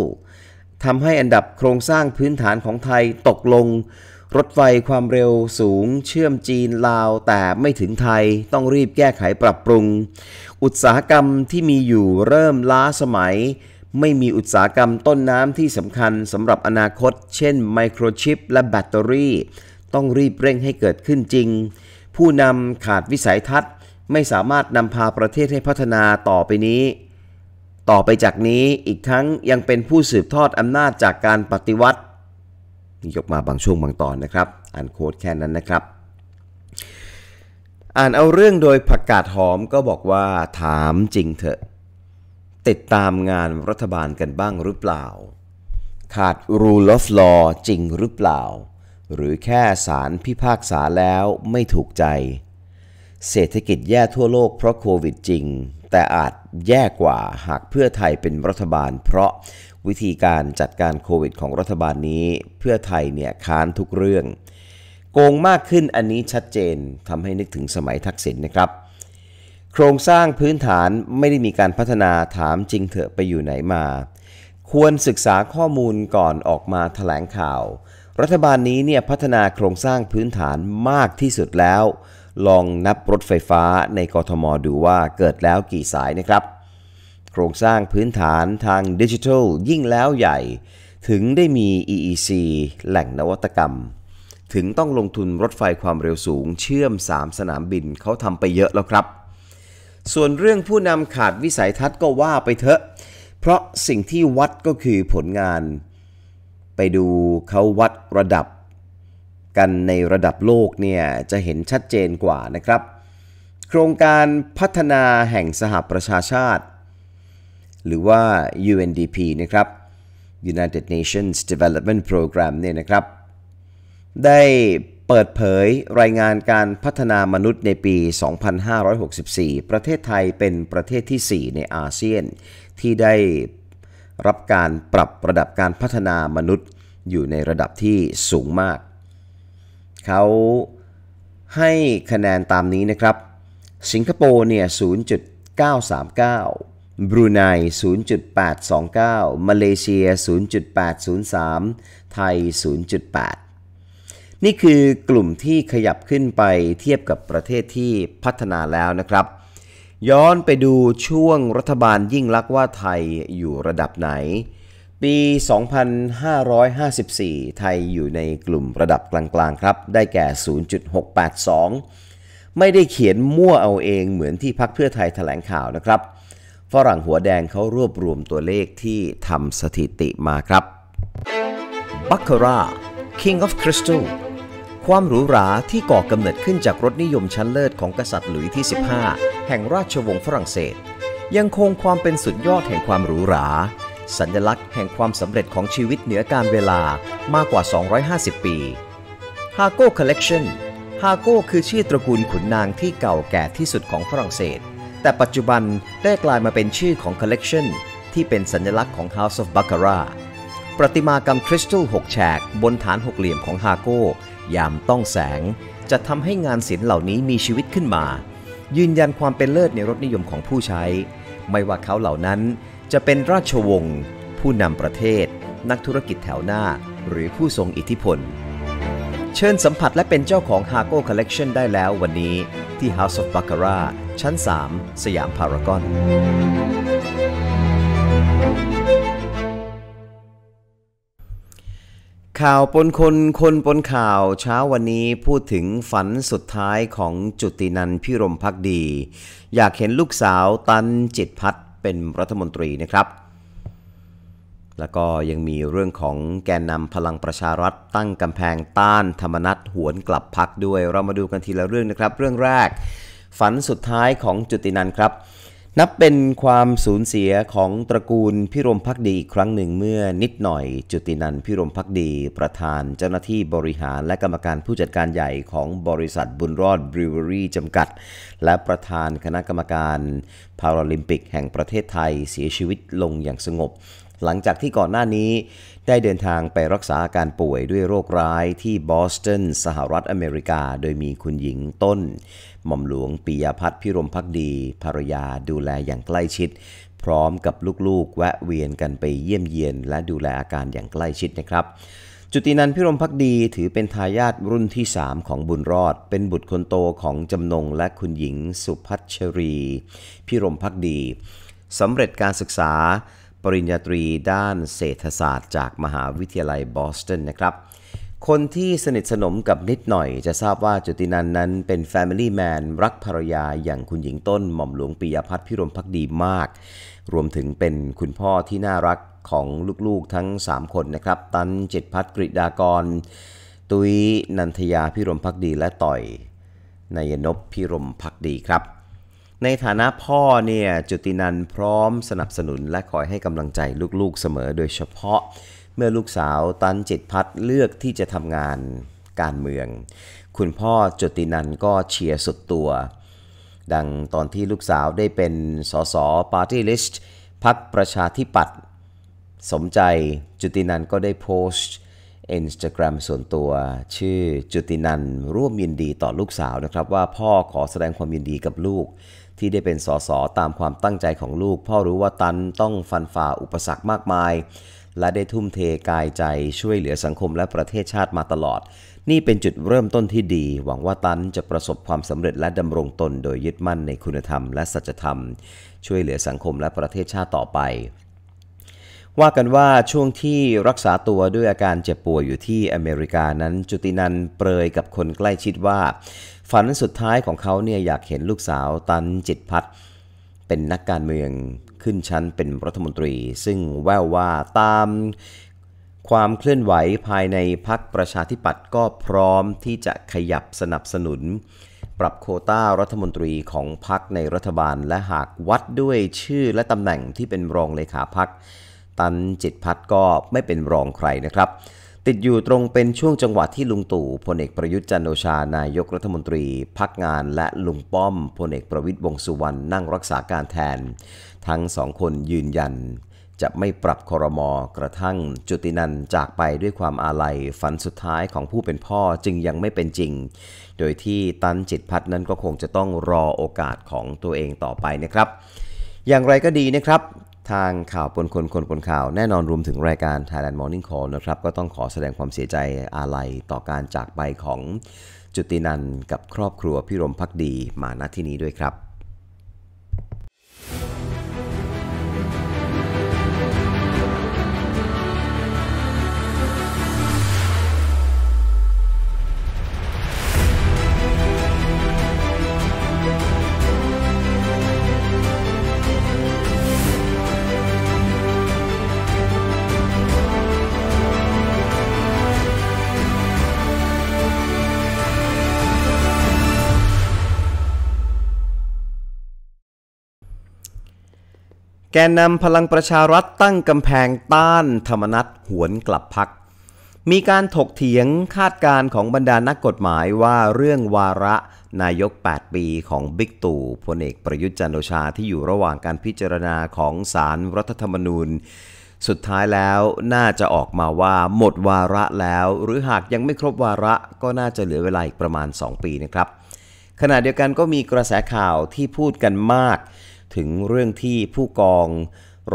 ทำให้อันดับโครงสร้างพื้นฐานของไทยตกลง รถไฟความเร็วสูงเชื่อมจีนลาวแต่ไม่ถึงไทยต้องรีบแก้ไขปรับปรุง อุตสาหกรรมที่มีอยู่เริ่มล้าสมัย ไม่มีอุตสาหกรรมต้นน้ำที่สำคัญสำหรับอนาคต เช่นไมโครชิป และแบตเตอรี่ ต้องรีบเร่งให้เกิดขึ้นจริง ผู้นำขาดวิสัยทัศน์ไม่สามารถนำพาประเทศให้พัฒนาต่อไปนี้ต่อไปจากนี้อีกทั้งยังเป็นผู้สืบทอดอำนาจจากการปฏิวัติยกมาบางช่วงบางตอนนะครับ อ่านโค้ดแค่นั้นนะครับ อ่านเอาเรื่องโดยผักกาดหอมก็บอกว่าถามจริงเถอะ ติดตามงานรัฐบาลกันบ้างหรือเปล่าขาด rule of law จริงหรือเปล่า หรือแค่สารพิพากษาแล้วไม่ถูกใจ เศรษฐกิจแย่ทั่วโลกเพราะโควิดจริงแต่อาจแย่กว่าหากเพื่อไทยเป็นรัฐบาลเพราะวิธีการจัดการโควิดของรัฐบาลนี้ เพื่อไทยเนี่ยค้านทุกเรื่อง โกงมากขึ้นอันนี้ชัดเจนทำให้นึกถึงสมัยทักษิณนนะครับ โครงสร้างพื้นฐานไม่ได้มีการพัฒนาถามจริงเถอะไปอยู่ไหนมา ควรศึกษาข้อมูลก่อนออกมาถแถลงข่าว รัฐบาลนี้เนี่ย พัฒนาโครงสร้างพื้นฐานมากที่สุดแล้วลองนับรถไฟฟ้าในกทม ดูว่าเกิดแล้วกี่สายนะครับ โครงสร้างพื้นฐานทางดิจิทัลยิ่งแล้วใหญ่ ถึงได้มี EEC แหล่งนวัตกรรม ถึงต้องลงทุนรถไฟความเร็วสูง เชื่อม 3 สนามบินเขาทำไปเยอะแล้วครับ ส่วนเรื่องผู้นำขาดวิสัยทัศน์ก็ว่าไปเถอะ เพราะสิ่งที่วัดก็คือผลงาน ไปดูเขาวัดระดับกันในระดับโลกเนี่ยจะเห็นชัดเจนกว่านะครับ โครงการพัฒนาแห่งสหประชาชาติ หรือว่า UNDP นะครับ United Nations Development Program เนี่ยนะครับ ได้เปิดเผยรายงานการพัฒนามนุษย์ในปี 2564 ประเทศไทยเป็นประเทศที่ 4 ในอาเซียน ที่ได้รับการปรับระดับการพัฒนามนุษย์อยู่ในระดับที่สูงมากเขาให้คะแนนตามนี้นะครับ สิงคโปร์เนี่ย 0.939 บรูไน0.829 มาเลเซีย 0.803 ไทย 0.8 นี่คือกลุ่มที่ขยับขึ้นไปเทียบกับประเทศที่พัฒนาแล้วนะครับ ย้อนไปดูช่วงรัฐบาลยิ่งลักษณ์ว่าไทยอยู่ระดับไหนปี 2554 ไทยอยู่ในกลุ่มระดับกลางๆ ครับ ได้แก่ 0.682 ไม่ได้เขียนมั่วเอาเองเหมือนที่พักเพื่อไทยแถลงข่าวนะครับ ฝรั่งหัวแดงเขารวบรวมตัวเลขที่ทำสถิติมาครับบัคคาร่า King of Crystal ความหรูหราที่ก่อกำเนิดขึ้นจากรถนิยมชั้นเลิศของกษัตริย์หลุยที่ 15 แห่งราชวงศ์ฝรั่งเศส ยังคงความเป็นสุดยอดแห่งความหรูหราสัญลักษณ์แห่งความสำเร็จของชีวิตเหนือการเวลามากกว่า 250 ปีฮาโก้คอลเลกชันฮาโก้คือชื่อตระกูลขุนนางที่เก่าแก่ที่สุดของฝรั่งเศส แต่ปัจจุบัน ได้กลายมาเป็นชื่อของคอลเลกชันที่เป็นสัญลักษณ์ของ House of Baccarat ประติมากรรมคริสตัล 6 แฉกบนฐานหกเหลี่ยมของฮาโก้ยามต้องแสง จะทำให้งานศิลป์เหล่านี้มีชีวิตขึ้นมา ยืนยันความเป็นเลิศในรสนิยมของผู้ใช้ ไม่ว่าเขาเหล่านั้นจะเป็นราชวงศ์ผู้นำประเทศ นักธุรกิจแถวหน้าหรือผู้ทรงอิทธิพล เชิญสัมผัสและเป็นเจ้าของ h าโก้คอลเลกชันได้แล้ววันนี้ที่ House of Baccarat ชั้น 3 สยามพารากอน ข่าวปนคนคนปนข่าวเช้าวันนี้พูดถึงฝันสุดท้ายของจุตินันพิรมพักดี อยากเห็นลูกสาวตันจิตพัฒเป็นรัฐมนตรีนะครับ แล้วก็ยังมีเรื่องของแกนนำพลังประชารัฐตั้งกำแพงต้านธรรมนัตหวนกลับพักด้วย เรามาดูกันทีละเรื่องนะครับ เรื่องแรก ฝันสุดท้ายของจุตินันครับนับเป็นความสูญเสียของตระกูลพิรมพักดีอีกครั้งหนึ่งเมื่อนิดหน่อย จุตินันพิรมพักดี ประธานเจ้าหน้าที่บริหารและกรรมการผู้จัดการใหญ่ของบริษัทบุญรอดบริเวอรี่จำกัด และประธานคณะกรรมการพาราลิมปิก แห่งประเทศไทยเสียชีวิตลงอย่างสงบ หลังจากที่ก่อนหน้านี้ ได้เดินทางไปรักษาอาการป่วยด้วยโรคร้ายที่บอสตันสหรัฐอเมริกา โดยมีคุณหญิงต้นหม่อมหลวงปิยพัฒน์พิรมพักดีภรรยาดูแลอย่างใกล้ชิด พร้อมกับลูกๆแวะเวียนกันไปเยี่ยมเยียน และดูแลอาการอย่างใกล้ชิดนะครับ จุตินันพิรมพักดีถือเป็นทายาทรุ่นที่ 3 ของบุญรอด เป็นบุตรคนโตของจำนงและคุณหญิงสุพัชรี พิรมพักดีสำเร็จการศึกษาปริญญาตรีด้านเศรษฐศาสตร์ จากมหาวิทยาลัยบอสตันนะครับคนที่สนิทสนมกับนิดหน่อยจะทราบว่าจุตินันนั้นเป็นแฟมิลี่แมนรักภรรยาอย่างคุณหญิงต้น หม่อมหลวงปิยพัฒน์พิรมพักดีมาก รวมถึงเป็นคุณพ่อที่น่ารักของลูกๆทั้ง 3 คนนะครับ ตันจิตพัฒกริดากร ตุยนันทยาพิรมพักดีและต่อยนายนพพิรมพักดีครับ ในฐานะพ่อเนี่ยจุตินันพร้อมสนับสนุนและคอยให้กำลังใจลูกๆเสมอโดยเฉพาะมื่อลูกสาวตันจิตพัฒเลือกที่จะทำงานการเมือง คุณพ่อจตินันก็เชียร์สุดตัว ดังตอนที่ลูกสาวได้เป็นสสปาร์ตี้ลิสต์พักประชาธิปัตย์สมใจจุตินันก็ได้โพสต์ Instagram ส่วนตัว ชื่อจุตินันร่วมยินดีต่อลูกสาวนะครับ ว่าพ่อขอแสดงความยินดีกับลูก ที่ได้เป็นสสตามความตั้งใจของลูก พ่อรู้ว่าตันต้องฟันฝ่าอุปสรรคมากมายและได้ทุ่มเทกายใจช่วยเหลือสังคมและประเทศชาติมาตลอด นี่เป็นจุดเริ่มต้นที่ดี หวังว่าตันจะประสบความสำเร็จและดำรงตนโดยยึดมั่นในคุณธรรมและสัจธรรม ช่วยเหลือสังคมและประเทศชาติต่อไป ว่ากันว่าช่วงที่รักษาตัวด้วยอาการเจ็บป่วยอยู่ที่อเมริกานั้น จุตินันเปรยกับคนใกล้ชิดว่า ฝันสุดท้ายของเขาเนี่ยอยากเห็นลูกสาวตันจิตพัฒเป็นนักการเมืองขึ้นชั้นเป็นรัฐมนตรีซึ่งแววว่าตามความเคลื่อนไหวภายในพักประชาธิปัตย์ก็พร้อมที่จะขยับสนับสนุนปรับโคต้ารัฐมนตรีของพักในรัฐบาลและหากวัดด้วยชื่อและตำแหน่งที่เป็นรองเลขาพักตันจิตพัฒก็ไม่เป็นรองใครนะครับติดอยู่ตรงเป็นช่วงจังหวะที่ลุงตู่พลเอกประยุทธ์จันโอชา นายกรัฐมนตรี พักงานและลุงป้อมพลเอกประวิทย์วงสุวรรณนั่งรักษาการแทน ทั้งสองคนยืนยัน จะไม่ปรับคอรมอกระทั่งจุตินันจากไปด้วยความอาลัยฝันสุดท้ายของผู้เป็นพ่อจึงยังไม่เป็นจริง โดยที่ตันจิตพัฒนั้นก็คงจะต้องรอโอกาสของตัวเองต่อไปนะครับ อย่างไรก็ดีนะครับทางข่าวปนคนคนปนข่าวแน่นอนรวมถึงรายการ Thailand Morning Call นะครับก็ต้องขอแสดงความเสียใจอาลัยต่อการจากไปของจุตินันกับครอบครัวพิรมพักดีมาณที่นี้ด้วยครับแกนนำพลังประชารัฐตั้งกำแพงต้านธรรมนัตหวนกลับพัก มีการถกเถียงคาดการของบรรดานักกฎหมายว่าเรื่องวาระนายก 8 ปีของบิ๊กตู่พลเอกประยุทธ์จันโอชาที่อยู่ระหว่างการพิจารณาของสารรัฐธรรมนูญ สุดท้ายแล้วน่าจะออกมาว่าหมดวาระแล้ว หรือหากยังไม่ครบวาระก็น่าจะเหลือเวลาอีกประมาณ 2 ปีนะครับ ขณะเดียวกันก็มีกระแสข่าวที่พูดกันมากถึงเรื่องที่ผู้กอง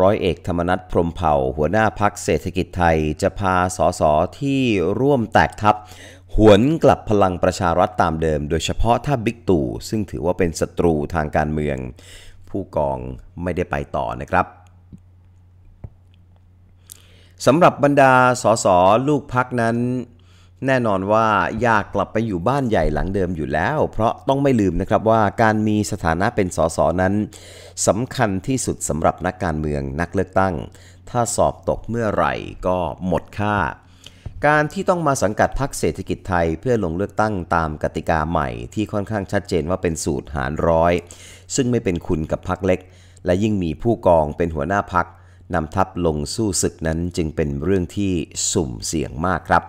ร้อยเอก ธรรมนัฐพรมเผ่า หัวหน้าพักเศรษฐกิจไทยจะพาสสที่ร่วมแตกทัพ หวนกลับพลังประชารัฐตามเดิม โดยเฉพาะถ้าบิ๊กตู่ซึ่งถือว่าเป็นศัตรูทางการเมืองผู้กองไม่ได้ไปต่อนะครับสำหรับบรรดาสสลูกพักนั้นแน่นอนว่าอยากกลับไปอยู่บ้านใหญ่หลังเดิมอยู่แล้ว เพราะต้องไม่ลืมนะครับว่าการมีสถานะเป็นสสนั้นสำคัญที่สุดสำหรับนักการเมืองนักเลือกตั้ง ถ้าสอบตกเมื่อไหร่ก็หมดค่า การที่ต้องมาสังกัดพรรคเศรษฐกิจไทยเพื่อลงเลือกตั้งตามกติกาใหม่ ที่ค่อนข้างชัดเจนว่าเป็นสูตรหารร้อย ซึ่งไม่เป็นคุณกับพรรคเล็ก และยิ่งมีผู้กองเป็นหัวหน้าพรรคนำทัพลงสู้ศึกนั้นจึงเป็นเรื่องที่สุ่มเสี่ยงมากครับ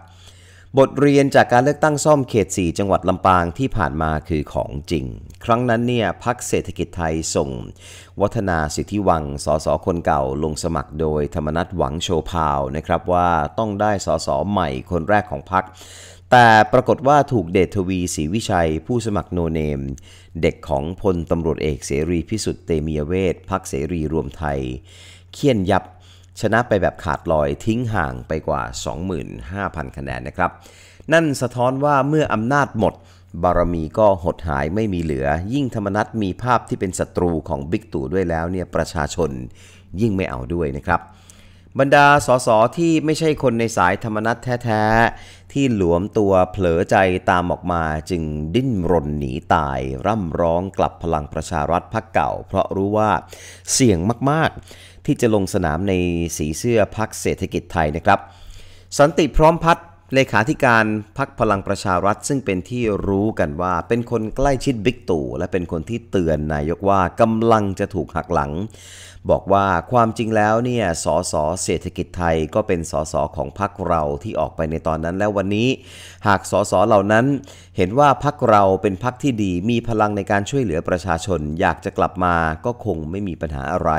บทเรียนจากการเลือกตั้งซ่อมเขต 4 จังหวัดลำปางที่ผ่านมาคือของจริง ครั้งนั้นเนี่ยพักเศรษฐกิจไทยส่งวัฒนาสิทธิวังสสคนเก่าลงสมัครโดยธรรมนัฐหวังโชพาว นะครับ ว่าต้องได้สสใหม่คนแรกของพัก แต่ปรากฏว่าถูกเดชทวีศรีวิชัย ผู้สมัครโนเนม เด็กของพลตำรวจเอกเสรีพิสุทธิ์เตมียเวทพักเสรีรวมไทยเคี่ยนยับชนะไปแบบขาดลอยทิ้งห่างไปกว่า 25,000 คะแนนนะครับ นั่นสะท้อนว่าเมื่ออำนาจหมด บารมีก็หดหายไม่มีเหลือ ยิ่งธรรมนัตมีภาพที่เป็นศัตรูของบิ๊กตู่ด้วยแล้วเนี่ยประชาชนยิ่งไม่เอาด้วยนะครับ บรรดาสสที่ไม่ใช่คนในสายธรรมนัตแท้ ๆ ที่หลวมตัวเผลอใจตามออกมาจึงดิ้นรนหนีตาย ร่ำร้องกลับพลังประชารัฐพักเก่า เพราะรู้ว่าเสี่ยงมาก ๆที่จะลงสนามในสีเสื้อพักเศรษฐกิจไทยนะครับ สันติพร้อมพัฒน์เลขาธิการพักพลังประชารัฐ ซึ่งเป็นที่รู้กันว่าเป็นคนใกล้ชิดบิ๊กตู่และเป็นคนที่เตือนนายกว่ากำลังจะถูกหักหลัง บอกว่าความจริงแล้วเนี่ยสอสอเศรษฐกิจไทยก็เป็นสอสอของพักเราที่ออกไปในตอนนั้นแล้ววันนี้ หากสอสอเหล่านั้น เห็นว่าพักเราเป็นพักที่ดีมีพลังในการช่วยเหลือประชาชน อยากจะกลับมา ก็คงไม่มีปัญหาอะไร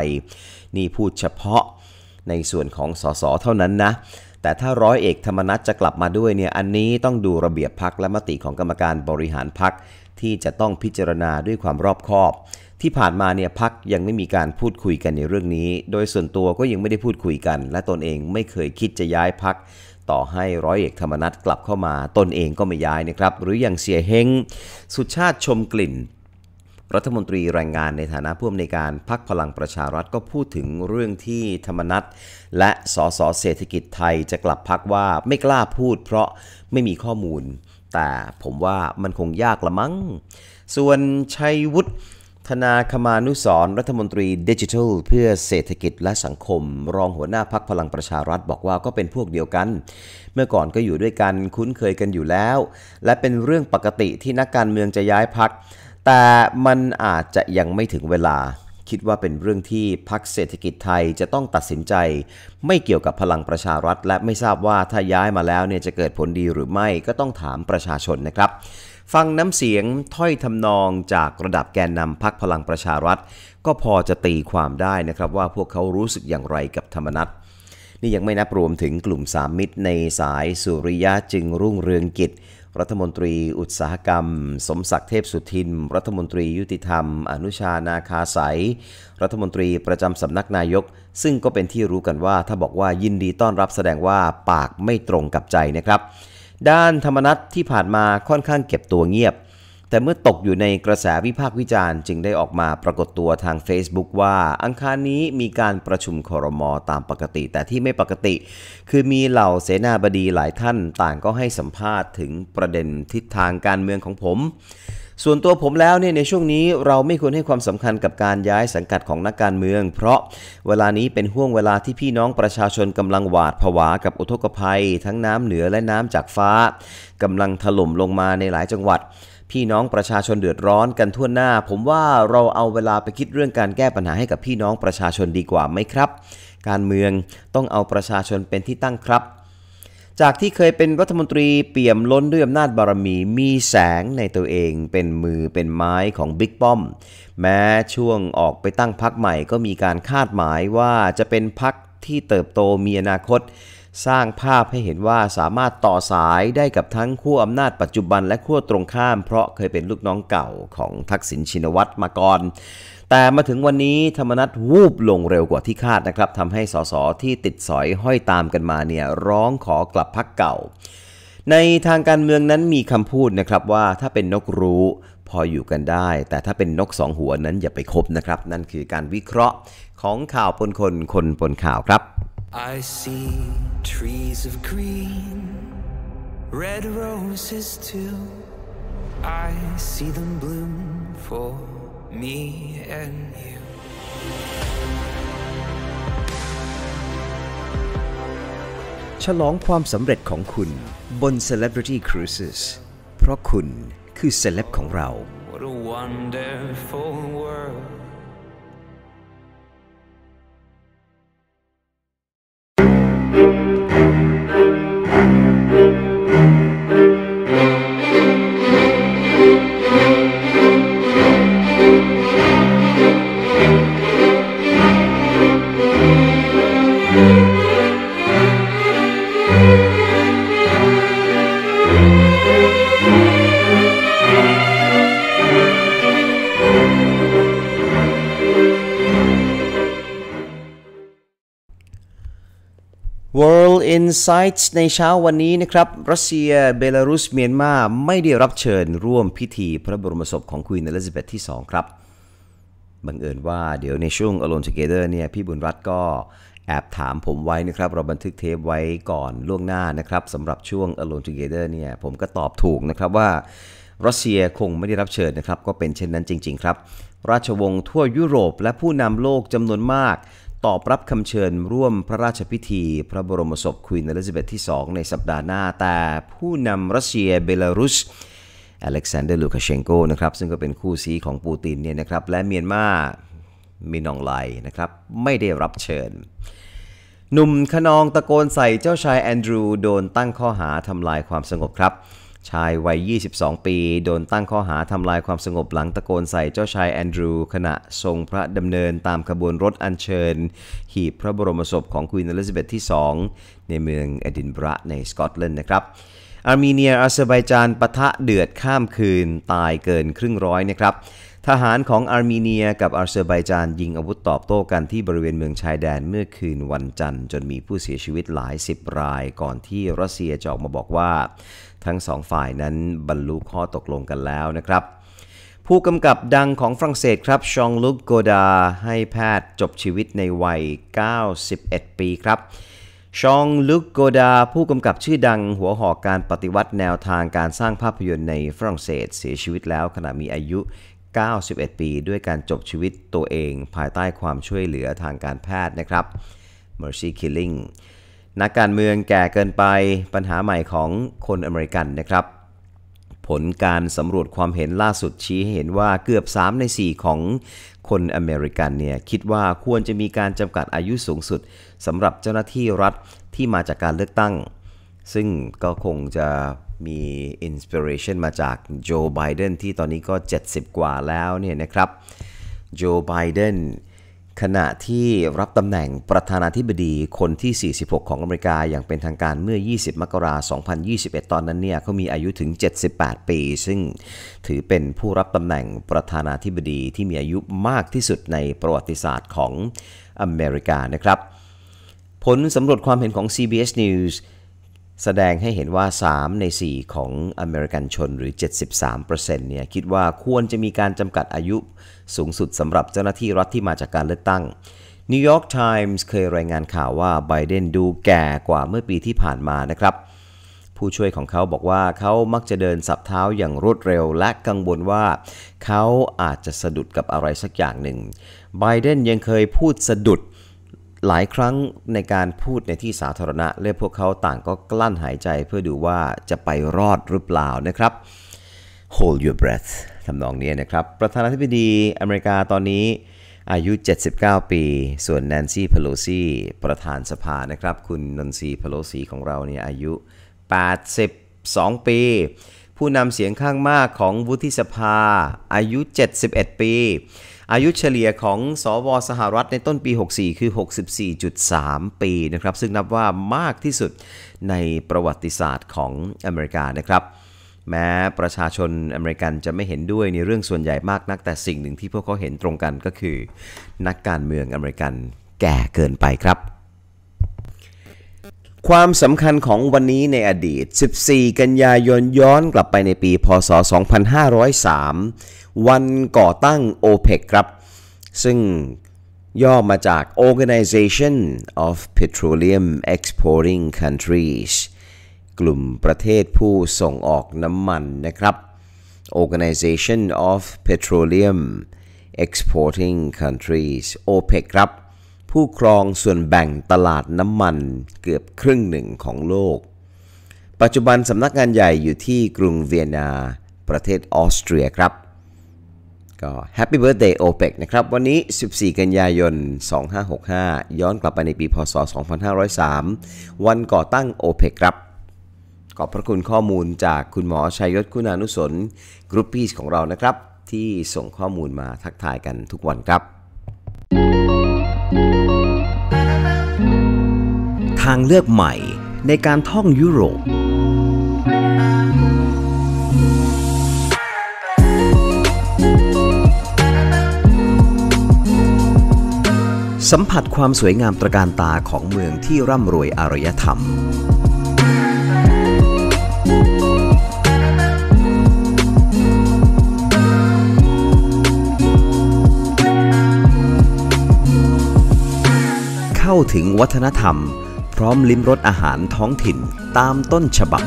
นี่พูดเฉพาะในส่วนของสสเท่านั้นนะ แต่ถ้าร้อยเอกธรรมนัฐจะกลับมาด้วยเนี่ยอันนี้ต้องดูระเบียบพักและมติของกรรมการบริหารพักที่จะต้องพิจารณาด้วยความรอบคอบ ที่ผ่านมาเนี่ยพักยังไม่มีการพูดคุยกันในเรื่องนี้ โดยส่วนตัวก็ยังไม่ได้พูดคุยกัน และตนเองไม่เคยคิดจะย้ายพักต่อให้ร้อยเอกธรรมนัฐกลับเข้ามา ตนเองก็ไม่ย้ายนะครับหรืออย่างเสียเฮงสุชาติชมกลิ่นรัฐมนตรีแรงงานในฐานะผู้อำนวยการพักพลังประชารัฐก็พูดถึงเรื่องที่ธรรมนัตและสสเศรษฐกิจไทยจะกลับพักว่าไม่กล้าพูดเพราะไม่มีข้อมูล แต่ผมว่ามันคงยากละมั้งส่วนชัยวุฒิธนาคมานุสร รัฐมนตรีดิจิทัลเพื่อเศรษฐกิจและสังคม รองหัวหน้าพักพลังประชารัฐบอกว่าก็เป็นพวกเดียวกัน เมื่อก่อนก็อยู่ด้วยกันคุ้นเคยกันอยู่แล้ว และเป็นเรื่องปกติที่นักการเมืองจะย้ายพักแต่มันอาจจะยังไม่ถึงเวลาคิดว่าเป็นเรื่องที่พรรคเศรษฐกิจไทยจะต้องตัดสินใจ ไม่เกี่ยวกับพลังประชารัฐและไม่ทราบว่าถ้าย้ายมาแล้วเนี่ยจะเกิดผลดีหรือไม่ก็ต้องถามประชาชนนะครับ ฟังน้ำเสียงถ้อยทำนองจากระดับแกนนำพักพลังประชารัฐก็พอจะตีความได้นะครับว่าพวกเขารู้สึกอย่างไรกับธรรมนัตนี่ยังไม่นับรวมถึงกลุ่มสามมิตร ในสายสุริยะจึงรุ่งเรืองกิจรัฐมนตรีอุตสาหกรรม สมศักดิ์เทพสุทิน รัฐมนตรียุติธรรม อนุชานาคาสายรัฐมนตรีประจำสำนักนายก ซึ่งก็เป็นที่รู้กันว่าถ้าบอกว่ายินดีต้อนรับแสดงว่าปากไม่ตรงกับใจนะครับด้านธรรมนัตที่ผ่านมาค่อนข้างเก็บตัวเงียบแต่เมื่อตกอยู่ในกระแสวิพากษ์วิจารณ์ จึงได้ออกมาปรากฏตัวทาง Facebook ว่าอังคารนี้มีการประชุมคอรมอตามปกติ แต่ที่ไม่ปกติ คือมีเหล่าเสนาบดีหลายท่านต่างก็ให้สัมภาษณ์ถึงประเด็นทิศทางการเมืองของผม ส่วนตัวผมแล้วเนี่ยในช่วงนี้เราไม่ควรให้ความสำคัญกับการย้ายสังกัดของนักการเมือง เพราะเวลานี้เป็นห่วงเวลาที่พี่น้องประชาชนกำลังหวาดผวากับอุทกภัย ทั้งน้ำเหนือและน้ำจากฟ้า กำลังถล่มลงมาในหลายจังหวัดพี่น้องประชาชนเดือดร้อนกันทั่วหน้า ผมว่าเราเอาเวลาไปคิดเรื่องการแก้ปัญหาให้กับพี่น้องประชาชนดีกว่าไหมครับ การเมืองต้องเอาประชาชนเป็นที่ตั้งครับ จากที่เคยเป็นรัฐมนตรีเปี่ยมล้นด้วยอำนาจบารมีมีแสงในตัวเองเป็นมือเป็นไม้ของบิ๊กป้อม แม้ช่วงออกไปตั้งพักใหม่ก็มีการคาดหมายว่าจะเป็นพักที่เติบโตมีอนาคตสร้างภาพให้เห็นว่าสามารถต่อสายได้กับทั้งขั้วอำนาจปัจจุบันและขั้วตรงข้ามเพราะเคยเป็นลูกน้องเก่าของทักษิณชินวัตรมาก่อนแต่มาถึงวันนี้ธรรมนัตวูบลงเร็วกว่าที่คาดนะครับทำให้สสที่ติดสอยห้อยตามกันมาเนี่ยร้องขอกลับพักเก่า ในทางการเมืองนั้นมีคำพูดนะครับว่าถ้าเป็นนกรู้พออยู่กันได้ แต่ถ้าเป็นนกสองหัวนั้นอย่าไปคบนะครับ นั่นคือการวิเคราะห์ของข่าวปนคนคนปนข่าวครับ I see trees of green, red roses too. I see them bloom for me and you. ฉลองความสำเร็จของคุณบน Celebrity Cruises เพราะคุณคือเซเลบของเรา What a wonderful world World Insights ในเช้าวันนี้นะครับ รัสเซีย เบลารุส เมียนมา ไม่ได้รับเชิญร่วมพิธีพระบรมศพของคุณนอลิซาเบธที่2ครับ บังเอิญว่าเดี๋ยวในช่วง Alone Together เนี่ยพี่บุญรัตน์ก็แอบถามผมไว้นะครับ เราบันทึกเทปไว้ก่อนล่วงหน้านะครับสำหรับช่วง Alone Together เนี่ยผมก็ตอบถูกนะครับว่ารัสเซียคงไม่ได้รับเชิญนะครับ ก็เป็นเช่นนั้นจริง ๆ ครับ ราชวงศ์ทั่วยุโรปและผู้นำโลกจำนวนมากตอบรับคำเชิญร่วมพระราชพิธีพระบรมศพควีนอลิซาเบธที่ 2 ในสัปดาห์หน้าแต่ผู้นำรัสเซียเบลารุสอเล็กซานเดอร์ลูคาเชนโกนะครับซึ่งก็เป็นคู่ซีของปูตินเนี่ยนะครับและเมียนมามินองไลนะครับ ไม่ได้รับเชิญ หนุ่มขนองตะโกนใส่เจ้าชายแอนดรูโดนตั้งข้อหาทำลายความสงบครับชายวัย 22 ปี โดนตั้งข้อหาทำลายความสงบหลังตะโกนใส่เจ้าชายแอนดรู ขณะทรงพระดำเนินตามขบวนรถอัญเชิญ หีบพระบรมศพของควีนอลิซาเบธที่2ในเมืองเอดินบะในสกอตแลนด์นะครับอาร์เมเนียอาเซอร์ไบจานปะทะเดือดข้ามคืนตายเกินครึ่งร้อยนะครับทหารของอาร์เมเนียกับอาเซอร์ไบาจานยิงอาวุธตอบโต้กันที่บริเวณเมืองชายแดนเมื่อคืนวันจันทร์จนมีผู้เสียชีวิตหลายสิบรายก่อนที่รัสเซียจะออกมาบอกว่าทั้งสองฝ่ายนั้นบรรลุข้อตกลงกันแล้วนะครับ ผู้กำกับดังของฝรั่งเศสครับชองลุกโกดาให้แพทย์จบชีวิตในวัย 91 ปีครับชองลุกโกดาผู้กำกับชื่อดังหัวหอกการปฏิวัติแนวทางการสร้างภาพยนตร์ในฝรั่งเศส เสียชีวิตแล้วขณะมีอายุ 91 ปี ด้วยการจบชีวิตตัวเอง ภายใต้ความช่วยเหลือทางการแพทย์นะครับ Mercy Killing นักการเมืองแก่เกินไปปัญหาใหม่ของคนอเมริกันนะครับ ผลการสำรวจความเห็นล่าสุดชี้เห็นว่าเกือบ 3 ใน 4 ของคนอเมริกันเนี่ยคิดว่าควรจะมีการจำกัดอายุสูงสุดสำหรับเจ้าหน้าที่รัฐที่มาจากการเลือกตั้ง ซึ่งก็คงจะมีอินสปิเรชันมาจากโจไบเดนที่ตอนนี้ก็ 70 กว่าแล้วเนี่ยนะครับ โจไบเดนขณะที่รับตำแหน่งประธานาธิบดีคนที่ 46 ของอเมริกาอย่างเป็นทางการเมื่อ 20 มกราคม 2021 ตอนนั้นเนี่ยเขามีอายุถึง 78 ปี ซึ่งถือเป็นผู้รับตำแหน่งประธานาธิบดีที่มีอายุมากที่สุดในประวัติศาสตร์ของอเมริกานะครับ ผลสำรวจความเห็นของ CBS News แสดงให้เห็นว่า 3 ใน 4 ของอเมริกันชนหรือ 73%เนี่ยคิดว่าควรจะมีการจำกัดอายุสูงสุดสำหรับเจ้าหน้าที่รัฐที่มาจากการเลือกตั้งนิวยอร์กไทมส์เคยรายงานข่าวว่าไบเดนดูแก่กว่าเมื่อปีที่ผ่านมานะครับ ผู้ช่วยของเขาบอกว่าเขามักจะเดินสับเท้าอย่างรวดเร็ว และกังวลว่าเขาอาจจะสะดุดกับอะไรสักอย่างหนึ่งไบเดนยังเคยพูดสะดุดหลายครั้งในการพูดในที่สาธารณะ และพวกเขาต่างก็กลั้นหายใจเพื่อดูว่าจะไปรอดหรือเปล่านะครับ hold your breath ทำนองนี้นะครับ ประธานาธิบดีอเมริกาตอนนี้อายุ 79 ปี ส่วนแนนซี่พโลซีประธานสภานะครับ คุณนนซีพโลซีของเราเนี่ยอายุ 82 ปี ผู้นำเสียงข้างมากของวุฒิสภา อายุ 71 ปี อายุเฉลี่ยของสอวสหรัฐในต้นปี 64 คือ 64.3 ปีนะครับ ซึ่งนับว่ามากที่สุดในประวัติศาสตร์ของอเมริกานะครับแม้ประชาชนอเมริกันจะไม่เห็นด้วยในเรื่องส่วนใหญ่มากนักแต่สิ่งหนึ่งที่พวกเขาเห็นตรงกันก็คือ นักการเมืองอเมริกันแก่เกินไปครับ ความสำคัญของวันนี้ในอดีต 14 กันยายนย้อนกลับไปในปี พศ 2503 วันก่อตั้ง OPEC ครับ ซึ่งย่อมาจาก Organization of Petroleum Exporting Countries กลุ่มประเทศผู้ส่งออกน้ำมันนะครับ Organization of Petroleum Exporting Countries OPEC ครับ ผู้ครองส่วนแบ่งตลาดน้ำมันเกือบครึ่งหนึ่งของโลก ปัจจุบันสำนักงานใหญ่อยู่ที่กรุงเวียนนาประเทศออสเตรียครับ ก็ Happy Birthday OPEC นะครับ วันนี้ 14 กันยายน 2565 ย้อนกลับไปในปีพศ2503 วันก่อตั้ง OPEC ครับขอบพระคุณข้อมูลจากคุณหมอชัยยศคุณานุสนกรุ๊ปพีชของเรานะครับ ที่ส่งข้อมูลมาทักทายกันทุกวันครับ ทางเลือกใหม่ในการท่องยุโรป สัมผัสความสวยงามตระการตาของเมืองที่ร่ำรวยอารยธรรมเข้าถึงวัฒนธรรมพร้อมลิ้มรสอาหารท้องถิ่นตามต้นฉบับ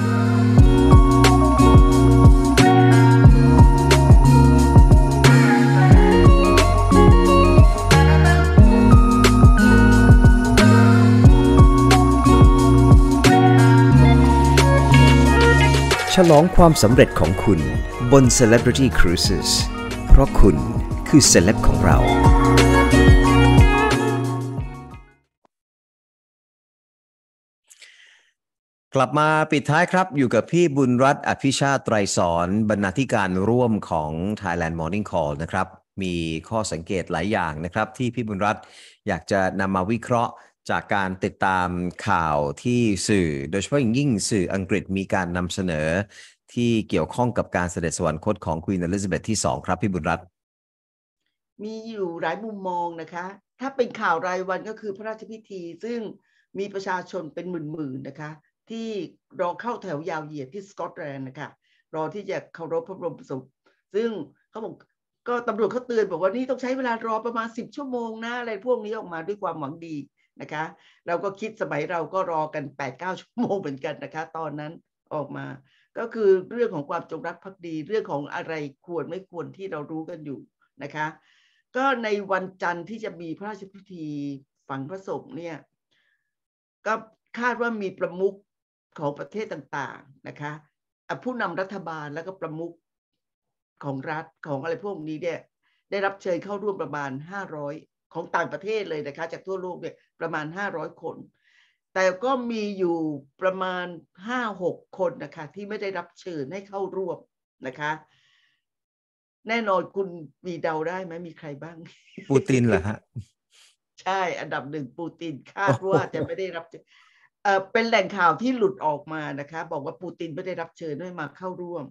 ฉลองความสำเร็จของคุณบน Celebrity Cruises เพราะคุณคือเซเลบของเรากลับมาปิดท้ายครับ อยู่กับพี่บุญรัตน์อภิชาติไตรสอน บรรณาธิการร่วมของ Thailand Morning Call นะครับ มีข้อสังเกตหลายอย่างนะครับ ที่พี่บุญรัตน์อยากจะนำมาวิเคราะห์จากการติดตามข่าวที่สื่อ โดยเฉพาะอย่างยิ่งสื่ออังกฤษมีการนำเสนอที่เกี่ยวข้องกับการเสด็จสวรรคตของคุณนอลิซาเบธที่2ครับ พี่บุญรัตน์มีอยู่หลายมุมมองนะคะ ถ้าเป็นข่าวรายวันก็คือพระราชพิธีซึ่งมีประชาชนเป็นหมื่นๆนะคะที่รอเข้าแถวยาวเหยียดที่สกอตแลนด์นะคะ รอที่จะเคารพพระบรมศพซึ่งเขาบอกก็ตำรวจเขาเตือนบอกว่านี่ต้องใช้เวลารอประมาณ 10 ชั่วโมงนะอะไรพวกนี้ออกมาด้วยความหวังดีนะคะเราก็คิดสมัยเราก็รอกัน8-9ชั่วโมงเหมือนกันนะคะตอนนั้นออกมาก็คือเรื่องของความจงรักภักดีเรื่องของอะไรควรไม่ควรที่เรารู้กันอยู่นะคะก็ในวันจันทร์ที่จะมีพระราชพิธีฝังพระศพเนี่ยก็คาดว่ามีประมุขของประเทศต่างๆนะคะผู้นำรัฐบาลแล้วก็ประมุขของรัฐของอะไรพวกนี้เนี่ย ได้รับเชิญเข้าร่วมประมาณ500ของต่างประเทศเลยนะคะจากทั่วโลกเนี่ย ประมาณ500คน แต่ก็มีอยู่ประมาณ5-6คนนะคะที่ไม่ได้รับเชิญให้เข้าร่วมนะคะ แน่นอนคุณมีเดาได้ไหมมีใครบ้าง ปูตินเหรอฮะใช่อันดับหนึ่งปูตินคาดว่าจะไม่ได้รับเออเป็นแหล่งข่าวที่หลุดออกมานะคะ บอกว่าปูตินไม่ได้รับเชิญด้วยมาเข้าร่วม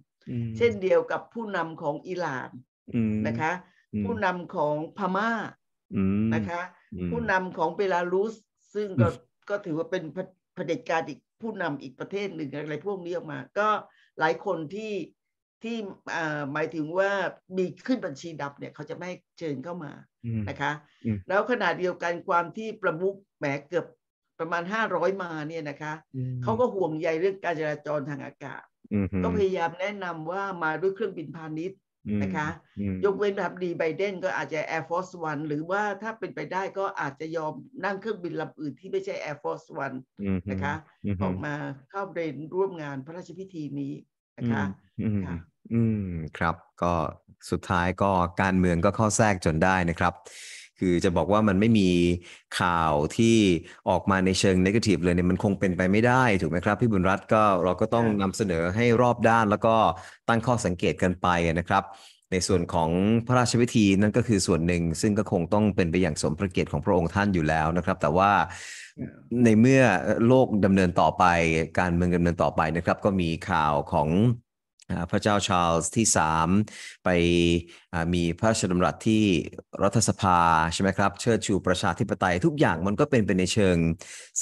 เช่นเดียวกับผู้นำของอิหร่านนะคะผู้นำของพม่านะคะ ผู้นำของเบลารุสซึ่งก็ก็ถือว่าเป็นเผด็จการอีกผู้นำอีกประเทศหนึ่งอะไรพวกนี้ออกมา ก็หลายคนที่ที่หมายถึงว่ามีขึ้นบัญชีดับเนี่ยเขาจะไม่เชิญเข้ามานะคะแล้วขณะเดียวกันความที่ประมุขแหมเกือบประมาณห้าร้อยมาเนี่ยนะคะ เขาก็ห่วงใยเรื่องการจราจรทางอากาศก็พยายามแนะนำว่ามาด้วยเครื่องบินพาณิชย์นะคะ ยกเว้นรับดีไบเดนก็อาจจะ Air Force One หรือว่าถ้าเป็นไปได้ก็อาจจะยอมนั่งเครื่องบินลำอื่นที่ไม่ใช่ Air Force One นะคะ ออกมาเข้าเรียนร่วมงานพระราชพิธีนี้นะคะ อืมครับก็สุดท้ายก็การเมืองก็เข้าแทรกจนได้นะครับคือจะบอกว่ามันไม่มีข่าวที่ออกมาในเชิงนกาทีฟเลยเนี่ยมันคงเป็นไปไม่ได้ถูกไหมครับพี่บุญรัตน์ก็เราก็ต้องนำเสนอให้รอบด้านแล้วก็ตั้งข้อสังเกตกันไปนะครับ ในส่วนของพระราชพิธีนั่นก็คือส่วนหนึ่งซึ่งก็คงต้องเป็นไปอย่างสมพระเกียรติของพระองค์ท่านอยู่แล้วนะครับ แต่ว่าในเมื่อโลกดำเนินต่อไป การเมืองดำเนินต่อไปนะครับ ก็มีข่าวของพระเจ้าชาร์ลส์ที่ 3 ไปมีพระราชดำรัสที่รัฐสภาใช่ไหมครับ เชิดชูประชาธิปไตยทุกอย่างมันก็เป็นไปในเชิง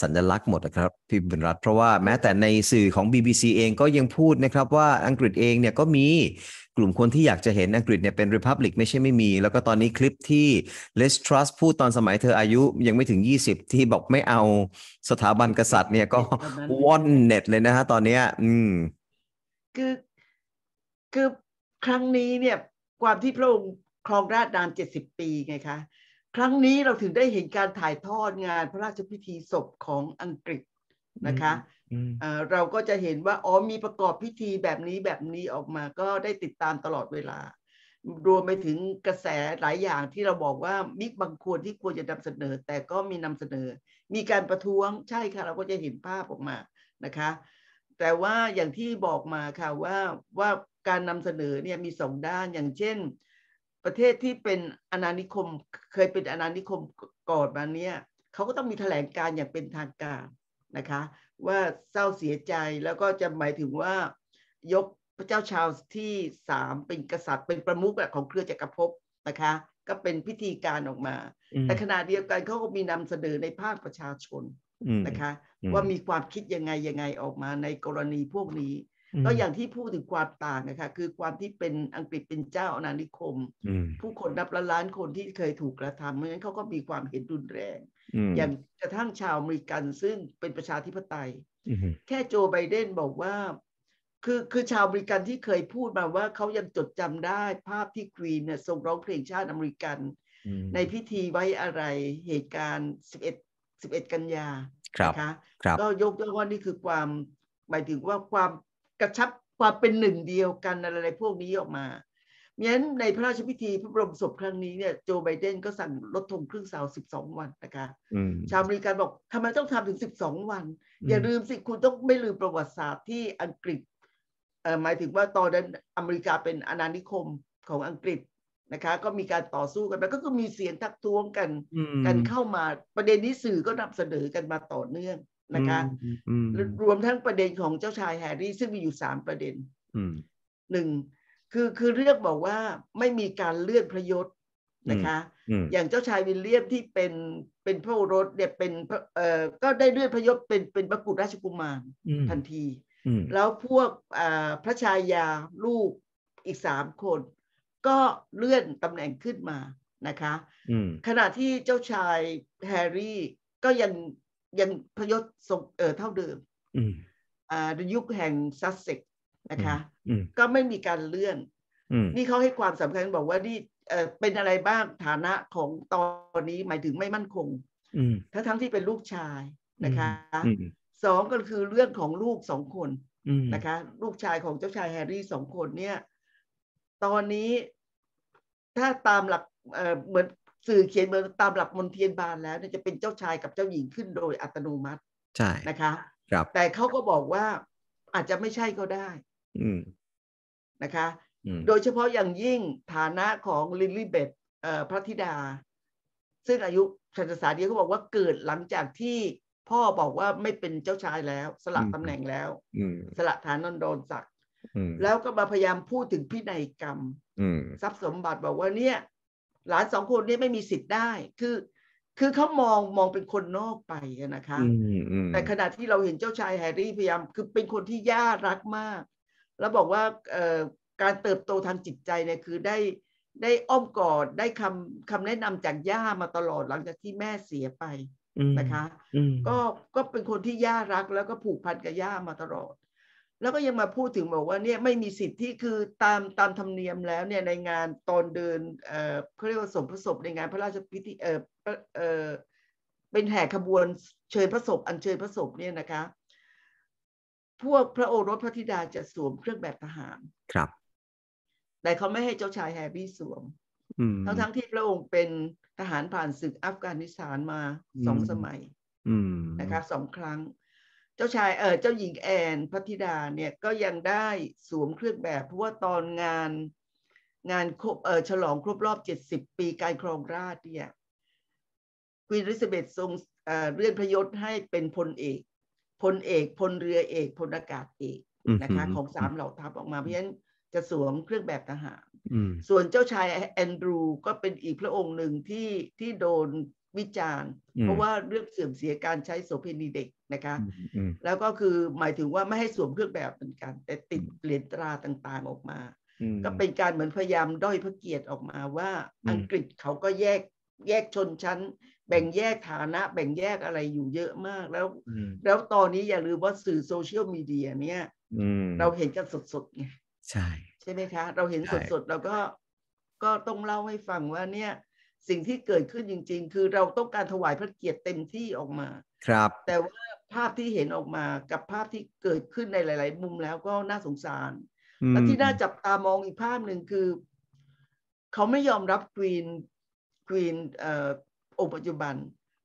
สัญลักษณ์หมดนะครับพี่บุญรัตเพราะว่าแม้แต่ในสื่อของ BBC เองก็ยังพูดนะครับว่าอังกฤษเองเนี่ยก็มีกลุ่มคนที่อยากจะเห็นอังกฤษเนี่ยเป็นริพับลิกไม่ใช่ไม่มี แล้วก็ตอนนี้คลิปที่เลสทรัสพูดตอนสมัยเธออายุยังไม่ถึง20ที่บอกไม่เอาสถาบันกษัตริย์เนี่ยก็วอนเน็ตเลยนะฮะตอนเนี้ย อืมคือคือครั้งนี้เนี่ยความที่พระองค์ครองราชนานเจ็ดสิบปีไงคะครั้งนี้เราถึงได้เห็นการถ่ายทอดงานพระราชพิธีศพของอังกฤษนะคะเราก็จะเห็นว่าอ๋อมีประกอบพิธีแบบนี้แบบนี้ออกมาก็ได้ติดตามตลอดเวลา รวมไปถึงกระแสหลายอย่างที่เราบอกว่ามิกบางควรที่ควรจะนำเสนอ แต่ก็มีนำเสนอ มีการประท้วงใช่ค่ะเราก็จะเห็นภาพออกมานะคะแต่ว่าอย่างที่บอกมาค่ะว่าว่าการนำเสนอเนี่ยมีสองด้านอย่างเช่น ประเทศที่เป็นอาณานิคมเคยเป็นอาณานิคมก่อนมาเนี่ยเขาก็ต้องมีแถลงการอย่างเป็นทางการนะคะ ว่าเศร้าเสียใจแล้วก็จะหมายถึงว่า ยกพระเจ้าชาวที่สามเป็นกษัตริย์ เป็นประมุขของเครือจักรภพนะคะก็เป็นพิธีการออกมา แต่ขณะเดียวกันเขาก็มีนำเสนอในภาคประชาชนนะคะว่ามีความคิดยังไงยังไงออกมาในกรณีพวกนี้ ก็อย่างที่พูดถึงความต่างนะคะคือความที่เป็นอังกฤษเป็นเจ้าอาณานิคม ผู้คนนับล้านคนที่เคยถูกกระทำเพราะฉะนั้นเขาก็มีความเห็นรุนแรง อย่างกระทั่งชาวอเมริกันซึ่งเป็นประชาธิปไตยแค่โจไบเดนบอกว่า คือคือชาวอเมริกันที่เคยพูดมาว่าเขายังจดจำได้ภาพที่ควีนเนี่ยทรงร้องเพลงชาติอเมริกัน ในพิธีไว้อะไรเหตุการณ์11สิบเอ็ดกันยาครับนะคะ ก็ยกย่องว่านี่คือความหมายถึงว่าความกระชับความเป็นหนึ่งเดียวกัน อะไรพวกนี้ออกมาเนั้นในพระราชพิธีพระบรมศพครั้งนี้เนี่ยโจไบเดนก็สั่งลดธงครึ่งเสาสิบสองวันนะคะชาวอเมริกันบอกทำไมต้องทำถึงสิบสองวัน อย่าลืมสิคุณต้องไม่ลืมประวัติศาสตร์ที่อังกฤษ หมายถึงว่าตอนนั้นอเมริกาเป็นอาณานิคมของอังกฤษนะคะก็มีการต่อสู้กันไปก็คือมีเสียงทักท้วงกันกันเข้ามาประเด็นนี้สื่อก็นำเสนอกันมาต่อเนื่องนะคะรวมทั้งประเด็นของเจ้าชายแฮร์รี่ ซึ่งมีอยู่สามประเด็นหนึ่งคือคือเรียกบอกว่าไม่มีการเลื่อนพระยศนะคะอย่างเจ้าชายวิลเลียมที่เป็นเป็นพระโอรสเนี่ยเป็นเอ่อก็ได้เลื่อนพระยศเป็นเป็นพระกุฎราชกุมารทันที แล้วพวกพระชายาลูกอีกสามคนก็เลื่อนตำแหน่งขึ้นมานะคะขณะที่เจ้าชายแฮร์รี่ ก็ยังยังพยศทรงเออเท่าเดิมอ่ายุคแห่งซัสเซ็กนะคะก็ไม่มีการเลื่อนนี่เขาให้ความสำคัญบอกว่านี่เออเป็นอะไรบ้างฐานะของตอนนี้หมายถึงไม่มั่นคงทั้งทั้งที่เป็นลูกชายนะคะสองก็คือเรื่องของลูกสองคนนะคะ ลูกชายของเจ้าชายแฮร์รี่สองคนเนี่ย ตอนนี้ถ้าตามหลักเหมือนสื่อเขียนเหมือนตามหลักมนเทียนบานแล้วเนี่ยจะเป็นเจ้าชายกับเจ้าหญิงขึ้นโดยอัตโนมัติ ใช่นะคะ ครับ แต่เขาก็บอกว่าอาจจะไม่ใช่ก็ได้ อืนะคะโดยเฉพาะอย่างยิ่งฐานะของลิลลี่เบตพระธิดา ซึ่งอายุชันศาเดียวเขาบอกว่าเกิดหลังจากที่พ่อบอกว่าไม่เป็นเจ้าชายแล้ว สละตำแหน่งแล้วสละฐานนนดนศักดิ์แล้วก็มาพยายามพูดถึงพินัยกรรมทรัพย์สมบัติบอกว่าเนี่ย หลานสองคนนี้ไม่มีสิทธิ์ได้คือ คือเขามองมองเป็นคนนอกไปนะคะแต่ขณะที่เราเห็นเจ้าชายแฮร์รี่พยายามคือเป็นคนที่ย่ารักมาก แล้วบอกว่าการเติบโตทางจิตใจเนี่ยคือได้ได้อ้อมกอดได้คำคำแนะนำจากย่ามาตลอดหลังจากที่แม่เสียไปนะคะก็ก็เป็นคนที่ย่ารักแล้วก็ผูกพันกับย่ามาตลอดแล้วก็ยังมาพูดถึงบอกว่าเนี่ยไม่มีสิทธิคือตามตามธรรมเนียมแล้วเนี่ยในงานตอนเดินเอ่อเขาเรียกว่าสมพระศพในงานพระราชพิธี เอ่อเอ่อเป็นแห่ขบวนเชิญพระศพอัญเชิญพระศพเนี่ยนะคะ พวกพระโอรสพระธิดาจะสวมเครื่องแบบทหาร ครับ แต่เขาไม่ให้เจ้าชายแฮร์รี่สวมทั้งทั้งที่พระองค์เป็นทหารผ่านศึกอัฟกานิสถานมาสองสมัยนะคะสองครั้งจ้าชาย เออเจ้าหญิงแอน พัทิดา เนี่ยก็ยังได้สวมเครื่องแบบเพราะว่าตอนงานงานครบเออฉลองครบรอบ 70 ปีการครองราชเนี่ย ควีนริสเบตทรงเออเรื่องพระยศให้เป็นพลเอก พลเอก พลเรือเอก พลอากาศเอกนะคะของสามเหล่าทัพออกมาเพราะฉะนั้นจะสวมเครื่องแบบทหารส่วนเจ้าชายแอนดรู ก็เป็นอีกพระองค์หนึ่งที่ที่โดนวิจารณ์ เพราะว่าเรื่องเสื่อมเสียการใช้โสเพณีเด็กนะคะ แล้วก็คือหมายถึงว่าไม่ให้สวมเครื่องแบบเหมือนกัน แต่ติดเหรียญตราต่างๆออกมา ก็เป็นการเหมือนพยายามด้อยพระเกียรติออกมาว่าอังกฤษเขาก็แยกแยกชนชั้น แบ่งแยกฐานะ แบ่งแยกอะไรอยู่เยอะมากแล้วแล้วตอนนี้อย่าลืมว่าสื่อโซเชียลมีเดียเนี่ยเราเห็นกันสดๆไงใช่ ใช่ไหมคะ เราเห็นสดๆเราก็ก็ต้องเล่าให้ฟังว่า เนี่ยสิ่งที่เกิดขึ้นจริงๆ คือเราต้องการถวายพระเกียรติเต็มที่ออกมา ครับ แต่ว่าภาพที่เห็นออกมากับภาพที่เกิดขึ้นในหลายๆ มุมแล้วก็น่าสงสาร และที่น่าจับตามองอีกภาพหนึ่งคือ เขาไม่ยอมรับกรีนกรีนเอ่องปัจจุบัน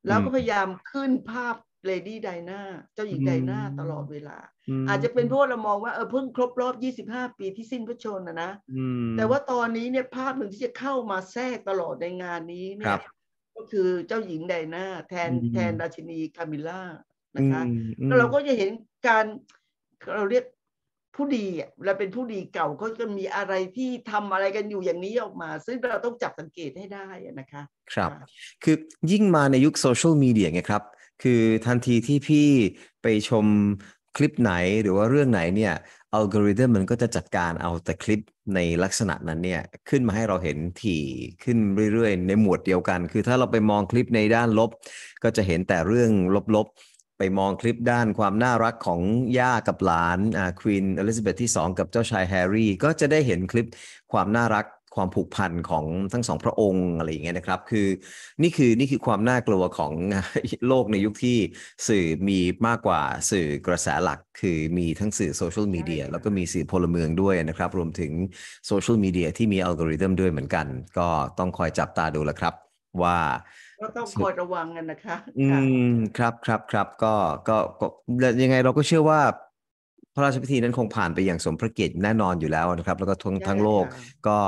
แล้วก็พยายามขึ้นภาพเลดี้ไดนาเจ้าหญิงไดนาตลอดเวลาอาจจะเป็นเพราะเรามองว่าเออเพิ่งครบรอบ 25 ปีที่สิ้นพระชนนะนะ แต่ว่าตอนนี้เนี่ยภาพหนึ่งที่จะเข้ามาแทรกตลอดในงานนี้เนี่ยก็คือเจ้าหญิงไดนาแทนแทนราชินีคามิล่านะคะแล้วเราก็จะเห็นการเราเรียกผู้ดีอ่ะเราเป็นผู้ดีเก่าเก็จะมีอะไรที่ทำอะไรกันอยู่อย่างนี้ออกมา ซึ่งเราต้องจับสังเกตให้ได้นะคะครับ คือยิ่งมาในยุคโซเชียลมีเดียไงครับ คือทันทีที่พี่ไปชมคลิปไหนหรือว่าเรื่องไหนเนี่ยอัลกอริทึมมันก็จะจัดการเอาแต่คลิปในลักษณะนั้นเนี่ย ขึ้นมาให้เราเห็นถี่ ขึ้นเรื่อยๆ ในหมวดเดียวกัน คือถ้าเราไปมองคลิปในด้านลบ ก็จะเห็นแต่เรื่องลบๆ ไปมองคลิปด้านความน่ารักของย่ากับหลานอ่าควีนอลิซาเบธที่2กับเจ้าชายแฮร์รี่ก็จะได้เห็นคลิปความน่ารักความผูกพันของทั้งสองพระองค์อะไรอย่างเงี้ยนะครับ คือ นี่คือนี่คือความน่ากลัวของโลกในยุคที่สื่อมีมากกว่าสื่อกระแสหลัก คือมีทั้งสื่อโซเชียลมีเดียแล้วก็มีสื่อพลเมืองด้วยนะครับ รวมถึงโซเชียลมีเดียที่มีอัลกอริทึมด้วยเหมือนกัน ก็ต้องคอยจับตาดูแลครับว่าก็ต้องคอยระวังกันนะคะอืมครับครับครับก็ก็ยังไงเราก็เชื่อว่าพระราชพิธีนั้นคงผ่านไปอย่างสมพระเกียรติแน่นอนอยู่แล้วนะครับแล้วก็ทั้งทั้งโลกก็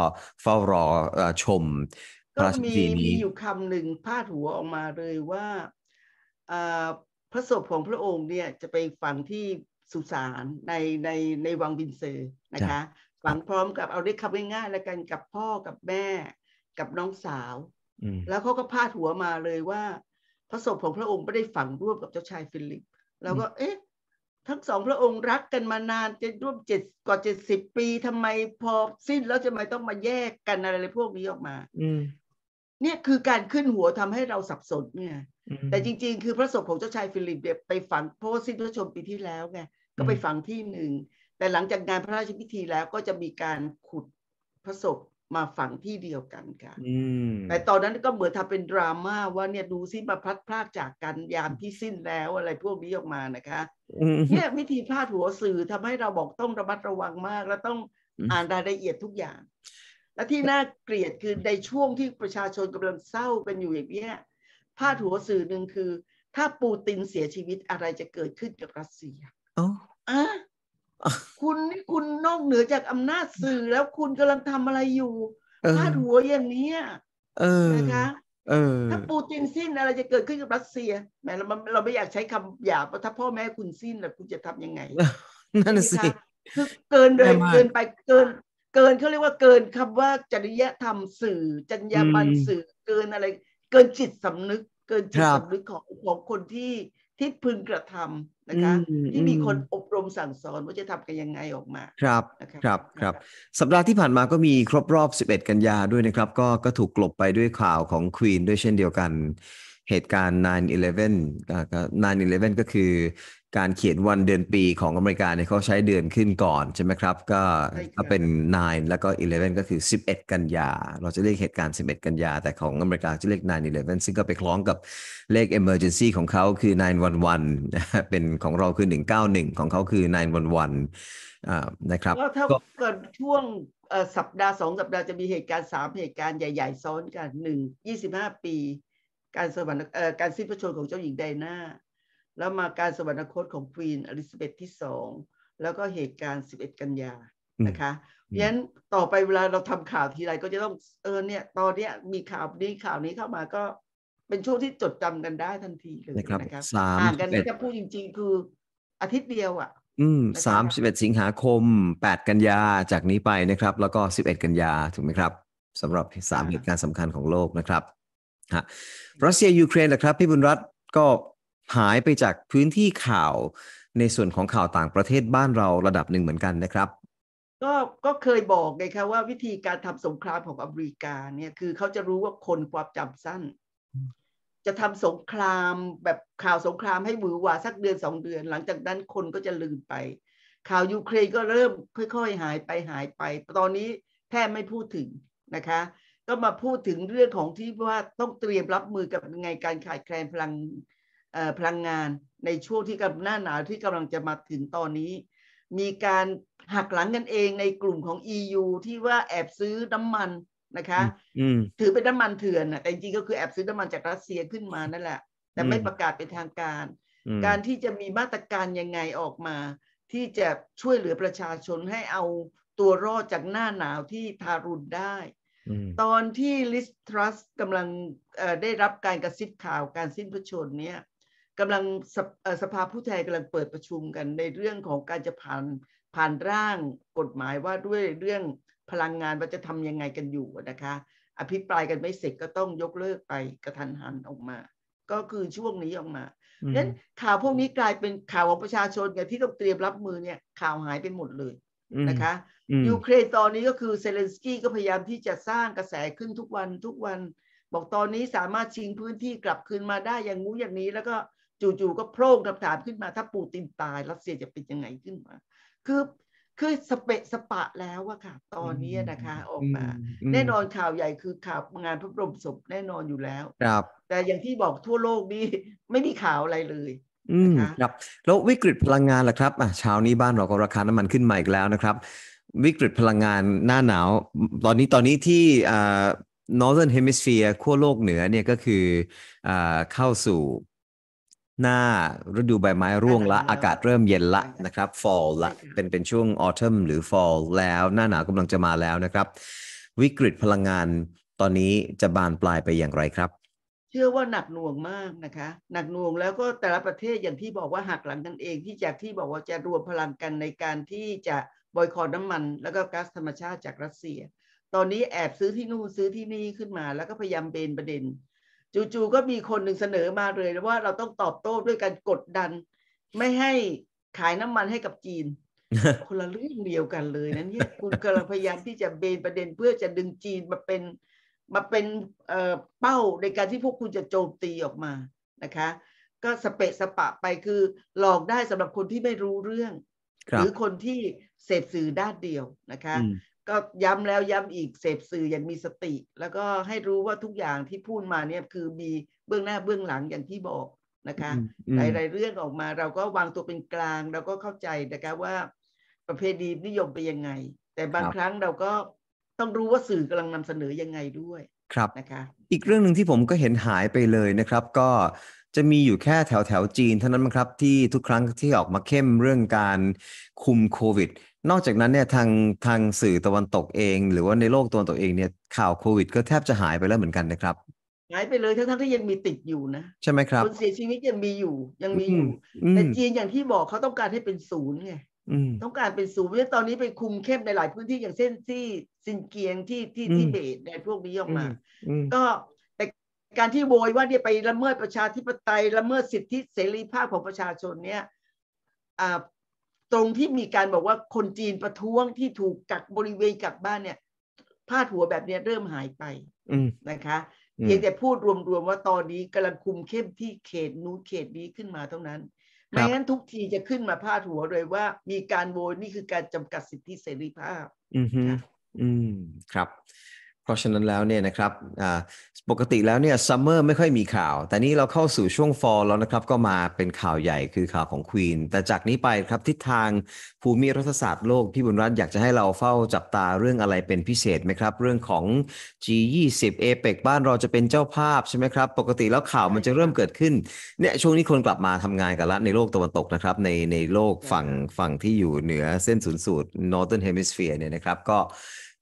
เฝ้ารอชมพระราชพิธีนี้มีอยู่คำหนึ่งพาดหัวออกมาเลยว่าพระศพของพระองค์เนี่ยจะไปฝังที่สุสานในในในวังบินเซอร์นะคะฝังพร้อมกับเอาเรียกคำง่ายๆแล้วกันกับพ่อกับแม่กับน้องสาว แล้วเขาก็พาดหัวมาเลยว่าพระศพของพระองค์ไม่ได้ฝังร่วมกับเจ้าชายฟิลิปแล้วก็เอ๊ะทั้งสองพระองค์รักกันมานานจะร่วมเจ็ดกว่าเจ็ดสิบปีทำไมพอสิ้นแล้วจะไม่ต้องมาแยกกันอะไรพวกนี้ออกมา อืเนี่ยคือการขึ้นหัวทำให้เราสับสนเนี่ยแต่จริงๆ คือพระศพของเจ้าชายฟิลิปเดีไปฝังเพราะว่าสิ้นพระชนปีที่แล้วไงก็ไปฝังที่หนึ่งแต่หลังจากงานพระราชพิธีแล้วก็จะมีการขุดพระศพมาฝังที่เดียวกันค่ะแต่ตอนนั้นก็เหมือนทาเป็นดราม่าว่าเนี่ยดูซิมาพลัดพรากจากกันยามที่สิ้นแล้วอะไรพวกนี้ออกมานะคะ เนี่ยวิธีพลาดหัวสื่อทำให้เราบอกต้องระมัดระวังมาก และต้องอ่านรายละเอียดทุกอย่าง และที่น่าเกลียดคือในช่วงที่ประชาชนกำลังเศร้ากันอยู่อย่างเนี้ยพาดหัวสื่อหนึ่งคือ ถ้าปูตินเสียชีวิตอะไรจะเกิดขึ้นกับรัสเซียอ๋ออ่ะคุณนี่คุณนอกเหนือจากอำนาจสื่อแล้วคุณกำลังทำอะไรอยู่พาดหัวอย่างนี้นะคะถ้าปูตินสิ้นอะไรจะเกิดขึ้นกับรัสเซีย แม่เราเราไม่อยากใช้คำหยาบถ้าพ่อแม่คุณสิ้นแล้วคุณจะทำยังไงนั่นสิคือเกินเลยเกินไปเกิน เกินเขาเรียกว่าเกินคำว่าจริยธรรมสื่อจริยบรรณสื่อ เกินอะไร เกินจิตสำนึกเกินจิตสำนึกของของคนที่ที่พึงกระทำนะคะ ที่มีคนอบรมสั่งสอน ว่าจะทำกันยังไงออกมา ครับครับครับสัปดาห์ที่ผ่านมาก็มีครบรอบ 11 กันยาด้วยนะครับ ก็ก็ถูกกลบไปด้วยข่าวของควีนด้วยเช่นเดียวกันเหตุการณ์ 9-11 9-11 ก็คือ การเขียนวันเดือนปีของอเมริกาเนี่ยเขาใช้เดือนขึ้นก่อนใช่ไหมครับก็ก็เป็น 9 แล้วก็ 11 ก็คือ 11 กันยา เราจะเรียกเหตุการณ์ 11 กันยาแต่ของอเมริกาจะเรียก9-11 ซึ่งก็ไปคล้องกับเลข emergency ของเขาคือ 911เป็นของเราคือ 191 ของเขาคือ 911นะครับก็ถ้าเกิดช่วงสัปดาห์สองสัปดาห์จะมีเหตุการณ์สามเหตุการณ์ใหญ่ ๆ ซ้อนกันหนึ่งยี่สิบห้าปีการสวรรค์การสิ้นพระชนของเจ้าหญิงไดนาแล้วมาการสวรรคตของควีนอลิซาเบธที่สองแล้วก็เหตุการณ์ 11 กันยานะคะเพราะฉะนั้นต่อไปเวลาเราทำข่าวทีไรก็จะต้องเออเนี่ยตอนเนี้ยมีข่าวนี้ข่าวนี้เข้ามาก็เป็นช่วงที่จดจำกันได้ทันทีเลยนะครับสามกันจะพูดจริงๆคืออาทิตย์เดียวอ่ะ อืมสามสิบเอ็ดสิงหาคมแปดกันยาจากนี้ไปนะครับ แล้วก็สิบเอ็ดกันยาถูกไหมครับสำหรับสามเหตุการณ์สำคัญของโลกนะครับฮะรัสเซียยูเครนนะครับพี่บุญรัตก็หายไปจากพื้นที่ข่าวในส่วนของข่าวต่างประเทศบ้านเราระดับหนึ่งเหมือนกันนะครับ ก็ก็เคยบอกไงคะว่าวิธีการทำสงครามของอเมริกาเนี่ยคือเขาจะรู้ว่าคนความจำสั้น จะทำสงครามแบบข่าวสงครามให้หวือหวาสักเดือนสองเดือน หลังจากนั้นคนก็จะลืมไป ข่าวยูเครนก็เริ่มค่อย ๆหายไปหายไป ตอนนี้แทบไม่พูดถึงนะคะก็มาพูดถึงเรื่องของที่ว่าต้องเตรียมรับมือกับยังไงการขาดแคลนพลังพลังงาน ในช่วงที่กำลังหน้า หนาวที่กำลังจะมาถึงตอนนี้ มีการ หักหลังกันเอง ในกลุ่มของ EU ที่ว่าแอบซื้อน้ำมันนะคะถือเป็นน้ำมันเถื่อนนะแต่จริงก็คือแอบซื้อ น้ำมันจากรัสเซียขึ้นมานั่นแหละ แต่ไม่ประกาศเป็น ทางการ การที่จะมีมาตรการ ยัง ไงออกมา ที่จะช่วยเหลือประชาชนให้เอาตัวรอดจากหน้าหนาวที่ทารุณได้ตอนที่ลิสทรัสกำลังได้รับการกระซิบข่าวการสิ้นพระชนเนี่ยกำลังสสภาผู้แทนกำลังเปิดประชุมกัน ในเรื่องของการจะผ่านผ่านร่างกฎหมายว่าด้วยเรื่องพลังงานว่าจะทำยังไงกันอยู่นะคะอภิปรายกันไม่เสร็จก็ต้องยกเลิกไปกระทันหันออกมา ก็คือช่วงนี้ออกมาเพราะฉะนั้นข่าวพวกนี้กลายเป็นข่าวของประชาชนไงที่ต้องเตรียมรับมือเนี่ยข่าวหายไปหมดเลยนะคะยูเครนตอนนี้ก็คือเซเลนสกี้ก็พยายามที่จะสร้างกระแสขึ้นทุกวันทุกวัน บอกตอนนี้สามารถชิงพื้นที่กลับคืนมาได้อย่างงู้อย่างนี้ แล้วก็จู่ๆก็โพร่งคำถามขึ้นมา ถ้าปูตินตายรัสเซียจะเป็นยังไงขึ้นมาคือคือสเปะสปะแล้วอะค่ะ ตอนนี้นะคะออกมา แน่นอนข่าวใหญ่คือข่าวงานพระบรมศพแน่นอนอยู่แล้ว ครับ แต่อย่างที่บอกทั่วโลกนี่ไม่มีข่าวอะไรเลยอืมครับแล้ววิกฤตพลังงานล่ะครับอ่ะเช้านี้บ้านเราก็ราคาน้ำมันขึ้นมาอีกแล้วนะครับ วิกฤตพลังงานหน้าหนาว ตอนนี้ตอนนี้ที่อ่า northern hemisphere ขั้วโลกเหนือเนี่ยก็คืออ่าเข้าสู่หน้าฤดูใบไม้ร่วงละอากาศเริ่มเย็นละนะครับ fall ละเป็นเป็นช่วง autumn หรือ fall แล้วหน้าหนาวกำลังจะมาแล้วนะครับวิกฤตพลังงานตอนนี้จะบานปลายไปอย่างไรครับชื่อว่าหนักหน่วงมากนะคะหนักหน่วงแล้วก็แต่ละประเทศอย่างที่บอกว่าหักหลังกันเองที่จากที่บอกว่าจะรวมพลังกันในการที่จะบอยคอรน้ำมัน แล้วก็ก๊าซธรรมชาติจากรัสเซีย ตอนนี้แอบซื้อที่นู่นซื้อที่นี่ขึ้นมา แล้วก็พยายามเบนประเด็น จู่ๆก็มีคนหนึ่งเสนอมาเลยว่าเราต้องตอบโต้ด้วยการกดดัน ไม่ให้ขายน้ำมันให้กับจีน คนละเรื่องเดียวกันเลยนะเนี่ยคุณกำลังพยายามที่จะเบนประเด็น เพื่อจะดึงจีนมาเป็นมาเป็นเป้าในการที่พวกคุณจะโจมตีออกมานะคะ ก็สเปะสปะไปคือหลอกได้สำหรับคนที่ไม่รู้เรื่องรหรือคนที่เสพสื่อด้านเดียวนะคะ ก็ย้ำแล้วย้ำอีกเสพสื่ออย่างมีสติ แล้วก็ให้รู้ว่าทุกอย่างที่พูดมาเนี่ยคือมีเบื้องหน้าเบื้องหลังอย่างที่บอกนะคะหลายๆเรื่องออกมา เราก็วางตัวเป็นกลางเราก็เข้าใจนะคะว่าประเพณีนิยมไปยังไง แต่บางครั้งเราก็ต้องรู้ว่าสื่อกำลังนำเสนอยังไงด้วย ครับนะคะอีกเรื่องหนึ่งที่ผมก็เห็นหายไปเลยนะครับ ก็จะมีอยู่แค่แถวแถวจีนเท่านั้นครับ ที่ทุกครั้งที่ออกมาเข้มเรื่องการคุมโควิด นอกจากนั้นเนี่ยทางทางสื่อตะวันตกเองหรือว่าในโลกตะวันตกเองเนี่ย ข่าวโควิด ก็แทบจะหายไปแล้วเหมือนกันนะครับ หายไปเลยทั้ง้งที่ยังมีติดอยู่นะใช่ไหมครับคนเสียชีวิตยังมีอยู่ยังมีอยู่แต่จีนอย่างที่บอกเขาต้องการให้เป็นศูนย์ไงต้องการเป็นศูนย์เพราะตอนนี้ไปคุมเข้มในหลายพื้นที่อย่างเช่นที่ซินเกียงที่ที่ที่เบตในพวกนี้ออกมา ก็แต่การที่โวยว่าเนี่ยไปละเมิดประชาธิปไตยละเมิดสิทธิเสรีภาพของประชาชนเนี่ยตรงที่มีการบอกว่าคนจีนประท้วงที่ถูกกักบริเวณกักบ้านเนี่ยพาดหัวแบบนี้เริ่มหายไปนะคะเพียงแต่พูดรวมๆว่าตอนนี้กำลังคุมเข้มที่เขตนู้นเขตนี้ขึ้นมาเท่านั้นไม่งั้นทุกทีจะขึ้นมาพาดหัวเลยว่า มีการโวยนี่คือการจำกัดสิทธิเสรีภาพอืมครับ เพราะฉะนั้นแล้วเนี่ยนะครับอ่าปกติแล้วเนี่ยซัมเมอร์ไม่ค่อยมีข่าว แต่นี่เราเข้าสู่ช่วงฟอลแล้วนะครับ ก็มาเป็นข่าวใหญ่คือข่าวของควีนแต่จากนี้ไปครับทิศทางภูมิรัฐศาสตร์โลกพี่บุญรัตน์อยากจะให้เราเฝ้าจับตาเรื่องอะไรเป็นพิเศษไหมครับ เรื่องของ G20 a p e c บ้านเราจะเป็นเจ้าภาพใช่ไหมครับปกติแล้วข่าวมันจะเริ่มเกิดขึ้นเนี่ยช่วงนี้คนกลับมาทำงานกันละในโลกตะวันตกนะครับในในโลกฝั่งฝั่งที่อยู่เหนือเส้นศูนย์สูตร Northern Hemisphere เนี่ยนะครับก็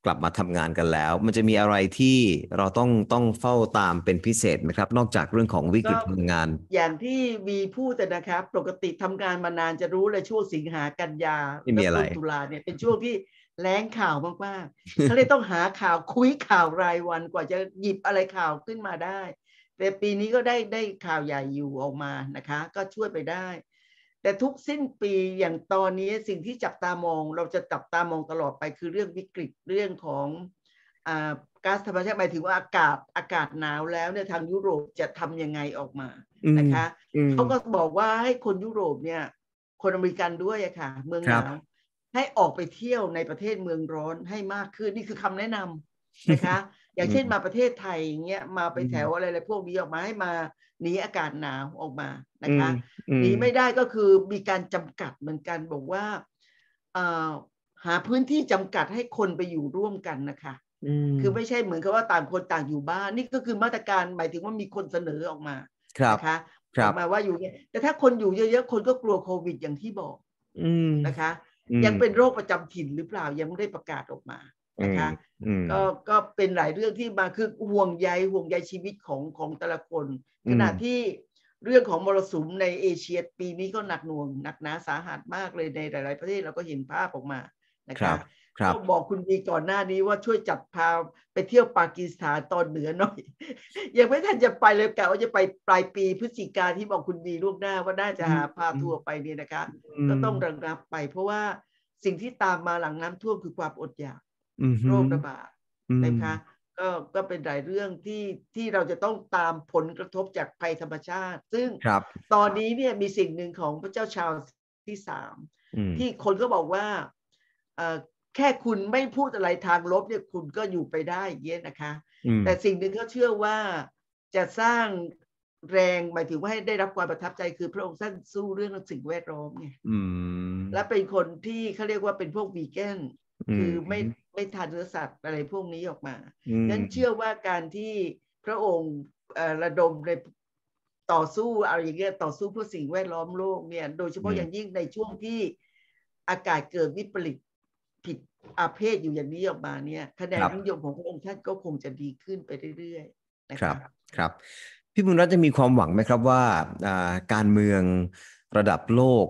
กลับมาทำงานกันแล้ว มันจะมีอะไรที่เราต้องต้องเฝ้าตามเป็นพิเศษไหมครับ นอกจากเรื่องของวิกฤตพลังงาน อย่างที่มีพูดนะครับปกติทำงานมานานจะรู้เลยช่วงสิงหากันยามีอะตุลาเนี่ยเป็นช่วงที่แรงข่าวมากๆเขาเลยต้องหาข่าวคุยข่าวรายวันกว่าจะหยิบอะไรข่าวขึ้นมาได้ แต่ปีนี้ก็ได้ได้ข่าวใหญ่อยู่ออกมานะคะ ก็ช่วยไปได้แต่ทุกสิ้นปีอย่างตอนนี้สิ่งที่จับตามอง เราจะจับตามองตลอดไปคือเรื่องวิกฤตเรื่องของก๊าซธรรมชาติหมายถึงว่าอากาศอากาศหนาวแล้วเนี่ยทางยุโรปจะทํำยังไงออกมา นะคะเขาก็บอกว่าให้คนยุโรปเนี่ย คนอเมริกันด้วยอะค่ะเมืองหนาวให้ออกไปเที่ยวในประเทศเมืองร้อนให้มากขึ้นนี่คือคำแนะนำนะคะ อย่างเช่นมาประเทศไทยอย่างเงี้ยมาไปแถวอะไรอะไรพวกนี้ออกมาให้มาหนีอากาศหนาวออกมานะคะหนีไม่ได้ก็คือมีการจำกัดเหมือนกันบอกว่าหาพื้นที่จำกัดให้คนไปอยู่ร่วมกันนะคะคือไม่ใช่เหมือนกับว่าต่างคนต่างอยู่บ้าน นี่ก็คือมาตรการหมายถึงว่ามีคนเสนอออกมานะคะออกมาว่าอยู่เนี่ยแต่ถ้าคนอยู่เยอะๆคนก็กลัวโควิด อย่างที่บอกนะคะ ยังเป็นโรคประจำถิ่นหรือเปล่ายังไม่ได้ประกาศออกมานะคะก็ก็เป็นหลายเรื่องที่มาคือห่วงใยห่วงใยชีวิตของของแต่ละคนขณะที่เรื่องของมรสุมในเอเชียปีนี้ก็หนักหน่วงหนักหนาสาหัสมากเลยในหลาย ๆ ประเทศเราก็เห็นภาพออกมานะครับก็บอกคุณดีก่อนหน้านี้ว่าช่วยจัดพาไปเที่ยวปากีสถานตอนเหนือหน่อยยังไม่ทันจะไปเลยกะว่าจะไปปลายปีพฤศจิกาที่บอกคุณดีล่วงหน้าว่าน่าจะหาพาทัวร์ไปเนี่ยนะคะก็ต้องรังรับไป เพราะว่าสิ่งที่ตามมาหลังน้ำท่วมคือความอดอยากโรคระบาดนะคะก็ก็เป็นหลายเรื่องที่ที่เราจะต้องตามผลกระทบจากภัยธรรมชาติ ซึ่งตอนนี้เนี่ยมีสิ่งหนึ่งของพระเจ้าชาวที่สามที่คนก็บอกว่าแค่คุณไม่พูดอะไรทางลบเนี่ยคุณก็อยู่ไปได้เยอะนะคะ แต่สิ่งหนึ่งเขาเชื่อว่าจะสร้างแรงหมายถึงว่าให้ได้รับความประทับใจคือพระองค์ท่านสู้เรื่องสิ่งแวดล้อมไงและเป็นคนที่เขาเรียกว่าเป็นพวกวีแกนคือไม่ไม่ทานเนื้อสัตว์อะไรพวกนี้ออกมาดังนั้นเชื่อว่าการที่พระองค์ระดมในต่อสู้อะไรอย่างเงี้ยต่อสู้เพื่อสิ่งแวดล้อมโลกเนี่ยโดยเฉพาะอย่างยิ่งในช่วงที่อากาศเกิดวิปริตผิดอาเพศอยู่อย่างนี้ออกมาเนี่ยคะแนนนิยมของพระองค์ท่านก็คงจะดีขึ้นไปเรื่อยๆนะครับครับพี่บุญรัตจะมีความหวังไหมครับว่าการเมืองระดับโลก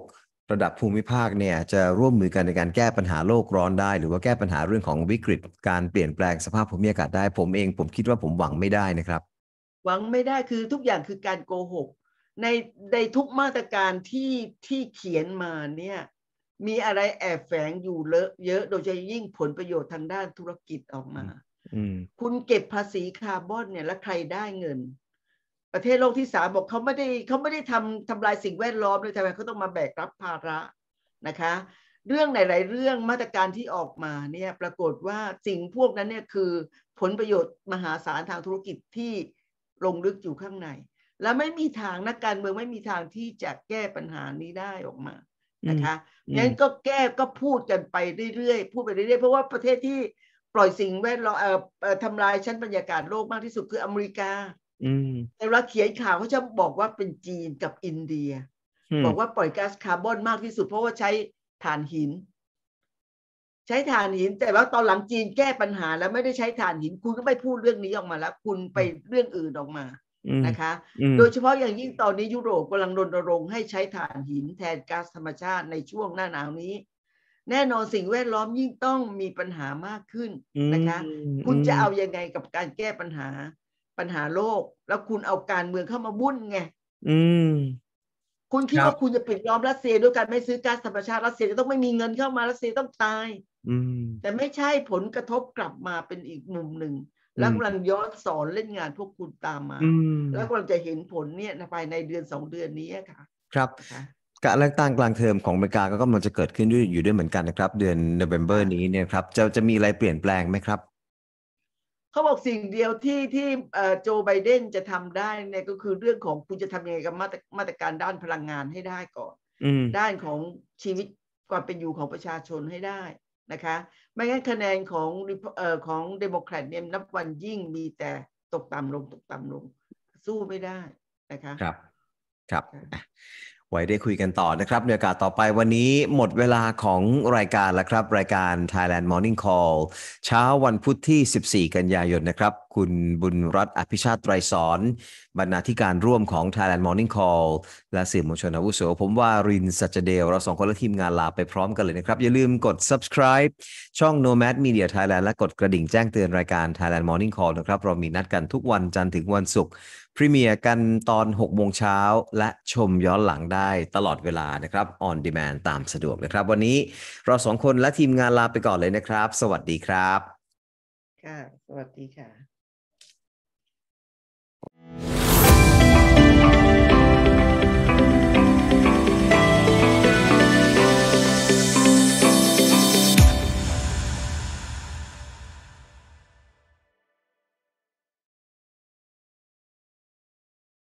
ระดับภูมิภาคเนี่ยจะร่วมมือกันในการแก้ปัญหาโลกร้อนได้หรือว่าแก้ปัญหาเรื่องของวิกฤต การเปลี่ยนแปลงสภาพภูมิอากาศได้ ผมเองผมคิดว่าผมหวังไม่ได้นะครับ หวังไม่ได้คือทุกอย่างคือการโกหกในในทุกมาตรการที่ที่เขียนมาเนี่ย มีอะไรแอบแฝงอยู่เลอะเยอะโดยเฉพาะยิ่งผลประโยชน์ทางด้านธุรกิจออกมาคุณเก็บภาษีคาร์บอนเนี่ยแล้วใครได้เงินประเทศโลกที่สามบอกเขาไม่ได้เขาไม่ได้ทำทำลายสิ่งแวดล้อมเลยทำไมเขาต้องมาแบกรับภาระนะคะ เรื่องหลายๆเรื่องมาตรการที่ออกมาเนี่ย ปรากฏว่าสิ่งพวกนั้นเนี่ยคือผลประโยชน์มหาศาลทางธุรกิจที่ลงลึกอยู่ข้างใน และไม่มีทางนักการเมือง ไม่มีทางที่จะแก้ปัญหานี้ได้ออกมานะคะงั้นก็แก้ก็พูดกันไปเรื่อย ๆ พูดไปเรื่อย ๆ เพราะว่าประเทศที่ปล่อยสิ่งแวดล้อมเอ่อทำลายชั้นบรรยากาศโลกมากที่สุดคืออเมริกาเวลาเขียนข่าวเขาจะบอกว่าเป็นจีนกับอินเดีย บอกว่าปล่อยก๊าซคาร์บอนมากที่สุดเพราะว่าใช้ถ่านหิน ใช้ถ่านหิน แต่ว่าตอนหลังจีนแก้ปัญหา แล้วไม่ได้ใช้ถ่านหิน คุณก็ไม่พูดเรื่องนี้ออกมาแล้ว คุณไปเรื่องอื่นออกมานะคะ โดยเฉพาะอย่างยิ่งตอนนี้ยุโรปกำลังรณรงค์ให้ใช้ถ่านหิน แทนก๊าซธรรมชาติในช่วงหน้าหนาวนี้ แน่นอนสิ่งแวดล้อมยิ่งต้องมีปัญหามากขึ้นนะคะ คุณจะเอาอยัางไงกับการแก้ปัญหาปัญหาโลกแล้วคุณเอาการเมืองเข้ามาบุ้นไงคุณคิดว่าคุณจะปิดล้อมรัสเซียด้วยการไม่ซื้อก๊าซธรรมชาติรัสเซียจะต้องไม่มีเงินเข้ามารัสเซียต้องตายอืแต่ไม่ใช่ผลกระทบกลับมาเป็นอีกมุมหนึ่งแล้วกำลังย้อนสอนเล่นงานพวกคุณตามมาแล้วกำลังจะเห็นผลเนี่ยภายในเดือนสองเดือนนี้ค่ะ ครับการเลือกตั้งกลางเทอมของอเมริกาก็กำลังจะเกิดขึ้นด้วยอยู่ด้วยเหมือนกันนะครับ เดือนเนืเบเบอร์นี้เนี่ยครับจะจะมีอะไรเปลี่ยนแปลงไหมครับเขาบอกสิ่งเดียวที่ที่โจไบเดนจะทำได้เนี่ยก็คือเรื่องของคุณจะทำยังไงกับมาตรมาตรการด้านพลังงานให้ได้ก่อนด้านของชีวิตความเป็นอยู่ของประชาชนให้ได้นะคะ ไม่งั้นคะแนนของเอ่อของเดโมแครตเนี่ยนับวันยิ่งมีแต่ตกต่ำลง ตกต่ำลง สู้ไม่ได้นะคะ ครับ ครับไว้ได้คุยกันต่อนะครับเน้อกาศต่อไปวันนี้หมดเวลาของรายการแล้วครับ รายการ Thailand Morning Call เช้าวันพุธที่ 14 กันยายนนะครับ คุณบุญรัตน์ อภิชาติไตรสอน บรรณาธิการร่วมของ Thailand Morning Call และสื่อมวลชนอาวุโส ผมว่ารินสัจเดลเราสองคนและทีมงานลาไปพร้อมกันเลยนะครับ อย่าลืมกด subscribe ช่อง Nomad Media Thailand และกดกระดิ่งแจ้งเตือนรายการ Thailand Morning Call นะครับ เรามีนัดกันทุกวันจันทร์ถึงวันศุกร์พรีเมียร์กันตอน6โมงเช้าและชมย้อนหลังได้ตลอดเวลานะครับออนดีแมนตามสะดวกนะครับ วันนี้เราสองคนและทีมงานลาไปก่อนเลยนะครับ สวัสดีครับค่ะสวัสดีค่ะ